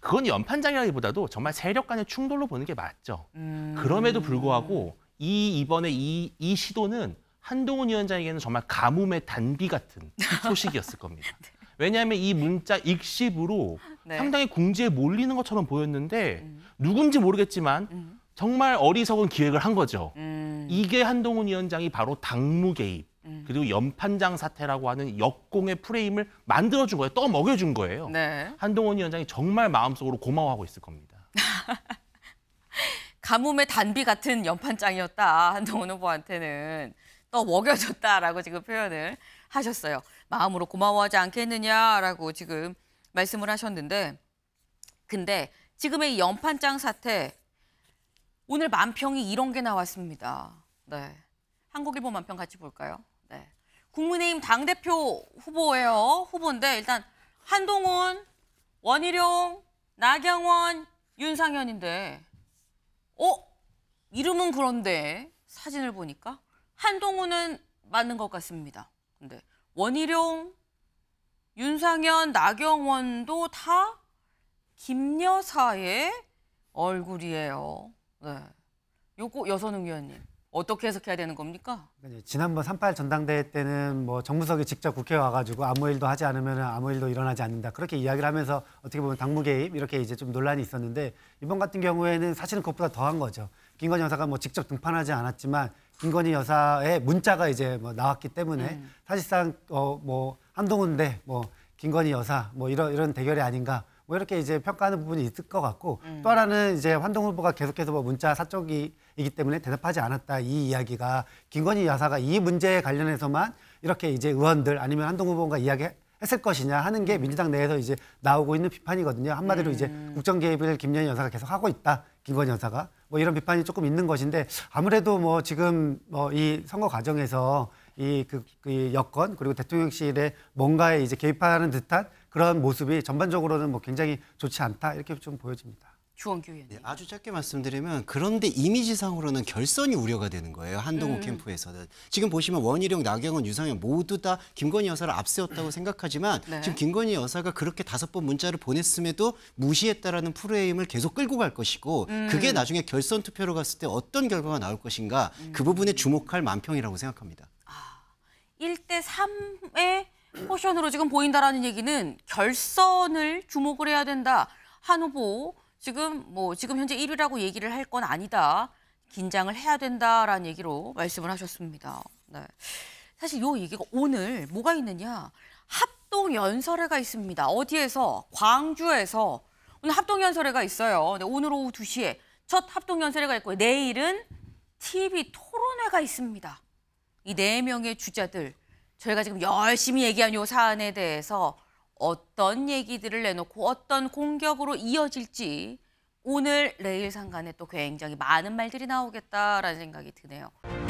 그건 연판장이라기보다도 정말 세력 간의 충돌로 보는 게 맞죠. 음... 그럼에도 불구하고 이 이번에 이, 이 시도는 한동훈 위원장에게는 정말 가뭄의 단비 같은 소식이었을 겁니다. 네. 왜냐하면 이 문자 읽씹으로 네. 상당히 궁지에 몰리는 것처럼 보였는데 음. 누군지 모르겠지만 음. 정말 어리석은 기획을 한 거죠. 음. 이게 한동훈 위원장이 바로 당무 개입 음. 그리고 연판장 사태라고 하는 역공의 프레임을 만들어준 거예요. 떠먹여준 거예요. 네. 한동훈 위원장이 정말 마음속으로 고마워하고 있을 겁니다. 가뭄의 단비 같은 연판장이었다. 한동훈 후보한테는 또 먹여줬다라고 지금 표현을 하셨어요. 마음으로 고마워하지 않겠느냐라고 지금 말씀을 하셨는데 근데 지금의 이 연판장 사태 오늘 만평이 이런 게 나왔습니다. 네. 한국일보 만평 같이 볼까요? 네. 국민의힘 당대표 후보예요. 후보인데 일단 한동훈, 원희룡, 나경원, 윤상현인데 어? 이름은 그런데 사진을 보니까 한동훈은 맞는 것 같습니다. 근데 원희룡, 윤상현, 나경원도 다 김여사의 얼굴이에요. 네. 요거 여선 의원님. 어떻게 해석해야 되는 겁니까? 그러니까 지난번 38 전당대회 때는 뭐 정무석이 직접 국회에 와가지고 아무 일도 하지 않으면 아무 일도 일어나지 않는다 그렇게 이야기를 하면서 어떻게 보면 당무 개입 이렇게 이제 좀 논란이 있었는데 이번 같은 경우에는 사실은 그것보다 더한 거죠. 김건희 여사가 뭐 직접 등판하지 않았지만 김건희 여사의 문자가 이제 뭐 나왔기 때문에 음. 사실상 어뭐 한동훈 대 뭐 김건희 여사 뭐 이런 이런 대결이 아닌가 뭐 이렇게 이제 평가하는 부분이 있을 것 같고 음. 또 하나는 이제 환동 후보가 계속해서 뭐 문자 사적이기 때문에 대답하지 않았다 이 이야기가 김건희 여사가 이 문제에 관련해서만 이렇게 이제 의원들 아니면 한동 후보가 이야기 했을 것이냐 하는 게 음. 민주당 내에서 이제 나오고 있는 비판이거든요. 한마디로 음. 이제 국정 개입을 김연희 여사가 계속 하고 있다. 김건희 여사가 뭐 이런 비판이 조금 있는 것인데 아무래도 뭐 지금 뭐 이 선거 과정에서 이 그 그 여권 그리고 대통령실에 뭔가에 이제 개입하는 듯한 그런 모습이 전반적으로는 뭐 굉장히 좋지 않다 이렇게 좀 보여집니다. 주원규 의원님. 네, 아주 짧게 말씀드리면 그런데 이미지상으로는 결선이 우려가 되는 거예요. 한동호 음. 캠프에서는. 지금 보시면 원희룡, 나경원, 유상현 모두 다 김건희 여사를 앞세웠다고 네. 생각하지만 네. 지금 김건희 여사가 그렇게 다섯 번 문자를 보냈음에도 무시했다라는 프레임을 계속 끌고 갈 것이고 음. 그게 나중에 결선 투표로 갔을 때 어떤 결과가 나올 것인가 음. 그 부분에 음. 주목할 만평이라고 생각합니다. 아, 1대 3의 포션으로 지금 보인다라는 얘기는 결선을 주목을 해야 된다. 한 후보 지금 뭐 지금 현재 1위라고 얘기를 할 건 아니다. 긴장을 해야 된다라는 얘기로 말씀을 하셨습니다. 네. 사실 이 얘기가 오늘 뭐가 있느냐 합동 연설회가 있습니다. 어디에서 광주에서 오늘 합동 연설회가 있어요. 네, 오늘 오후 2시에 첫 합동 연설회가 있고 내일은 TV 토론회가 있습니다. 이 네 명의 주자들 저희가 지금 열심히 얘기한 요 사안에 대해서 어떤 얘기들을 내놓고 어떤 공격으로 이어질지 오늘 내일 상간에 또 굉장히 많은 말들이 나오겠다라는 생각이 드네요.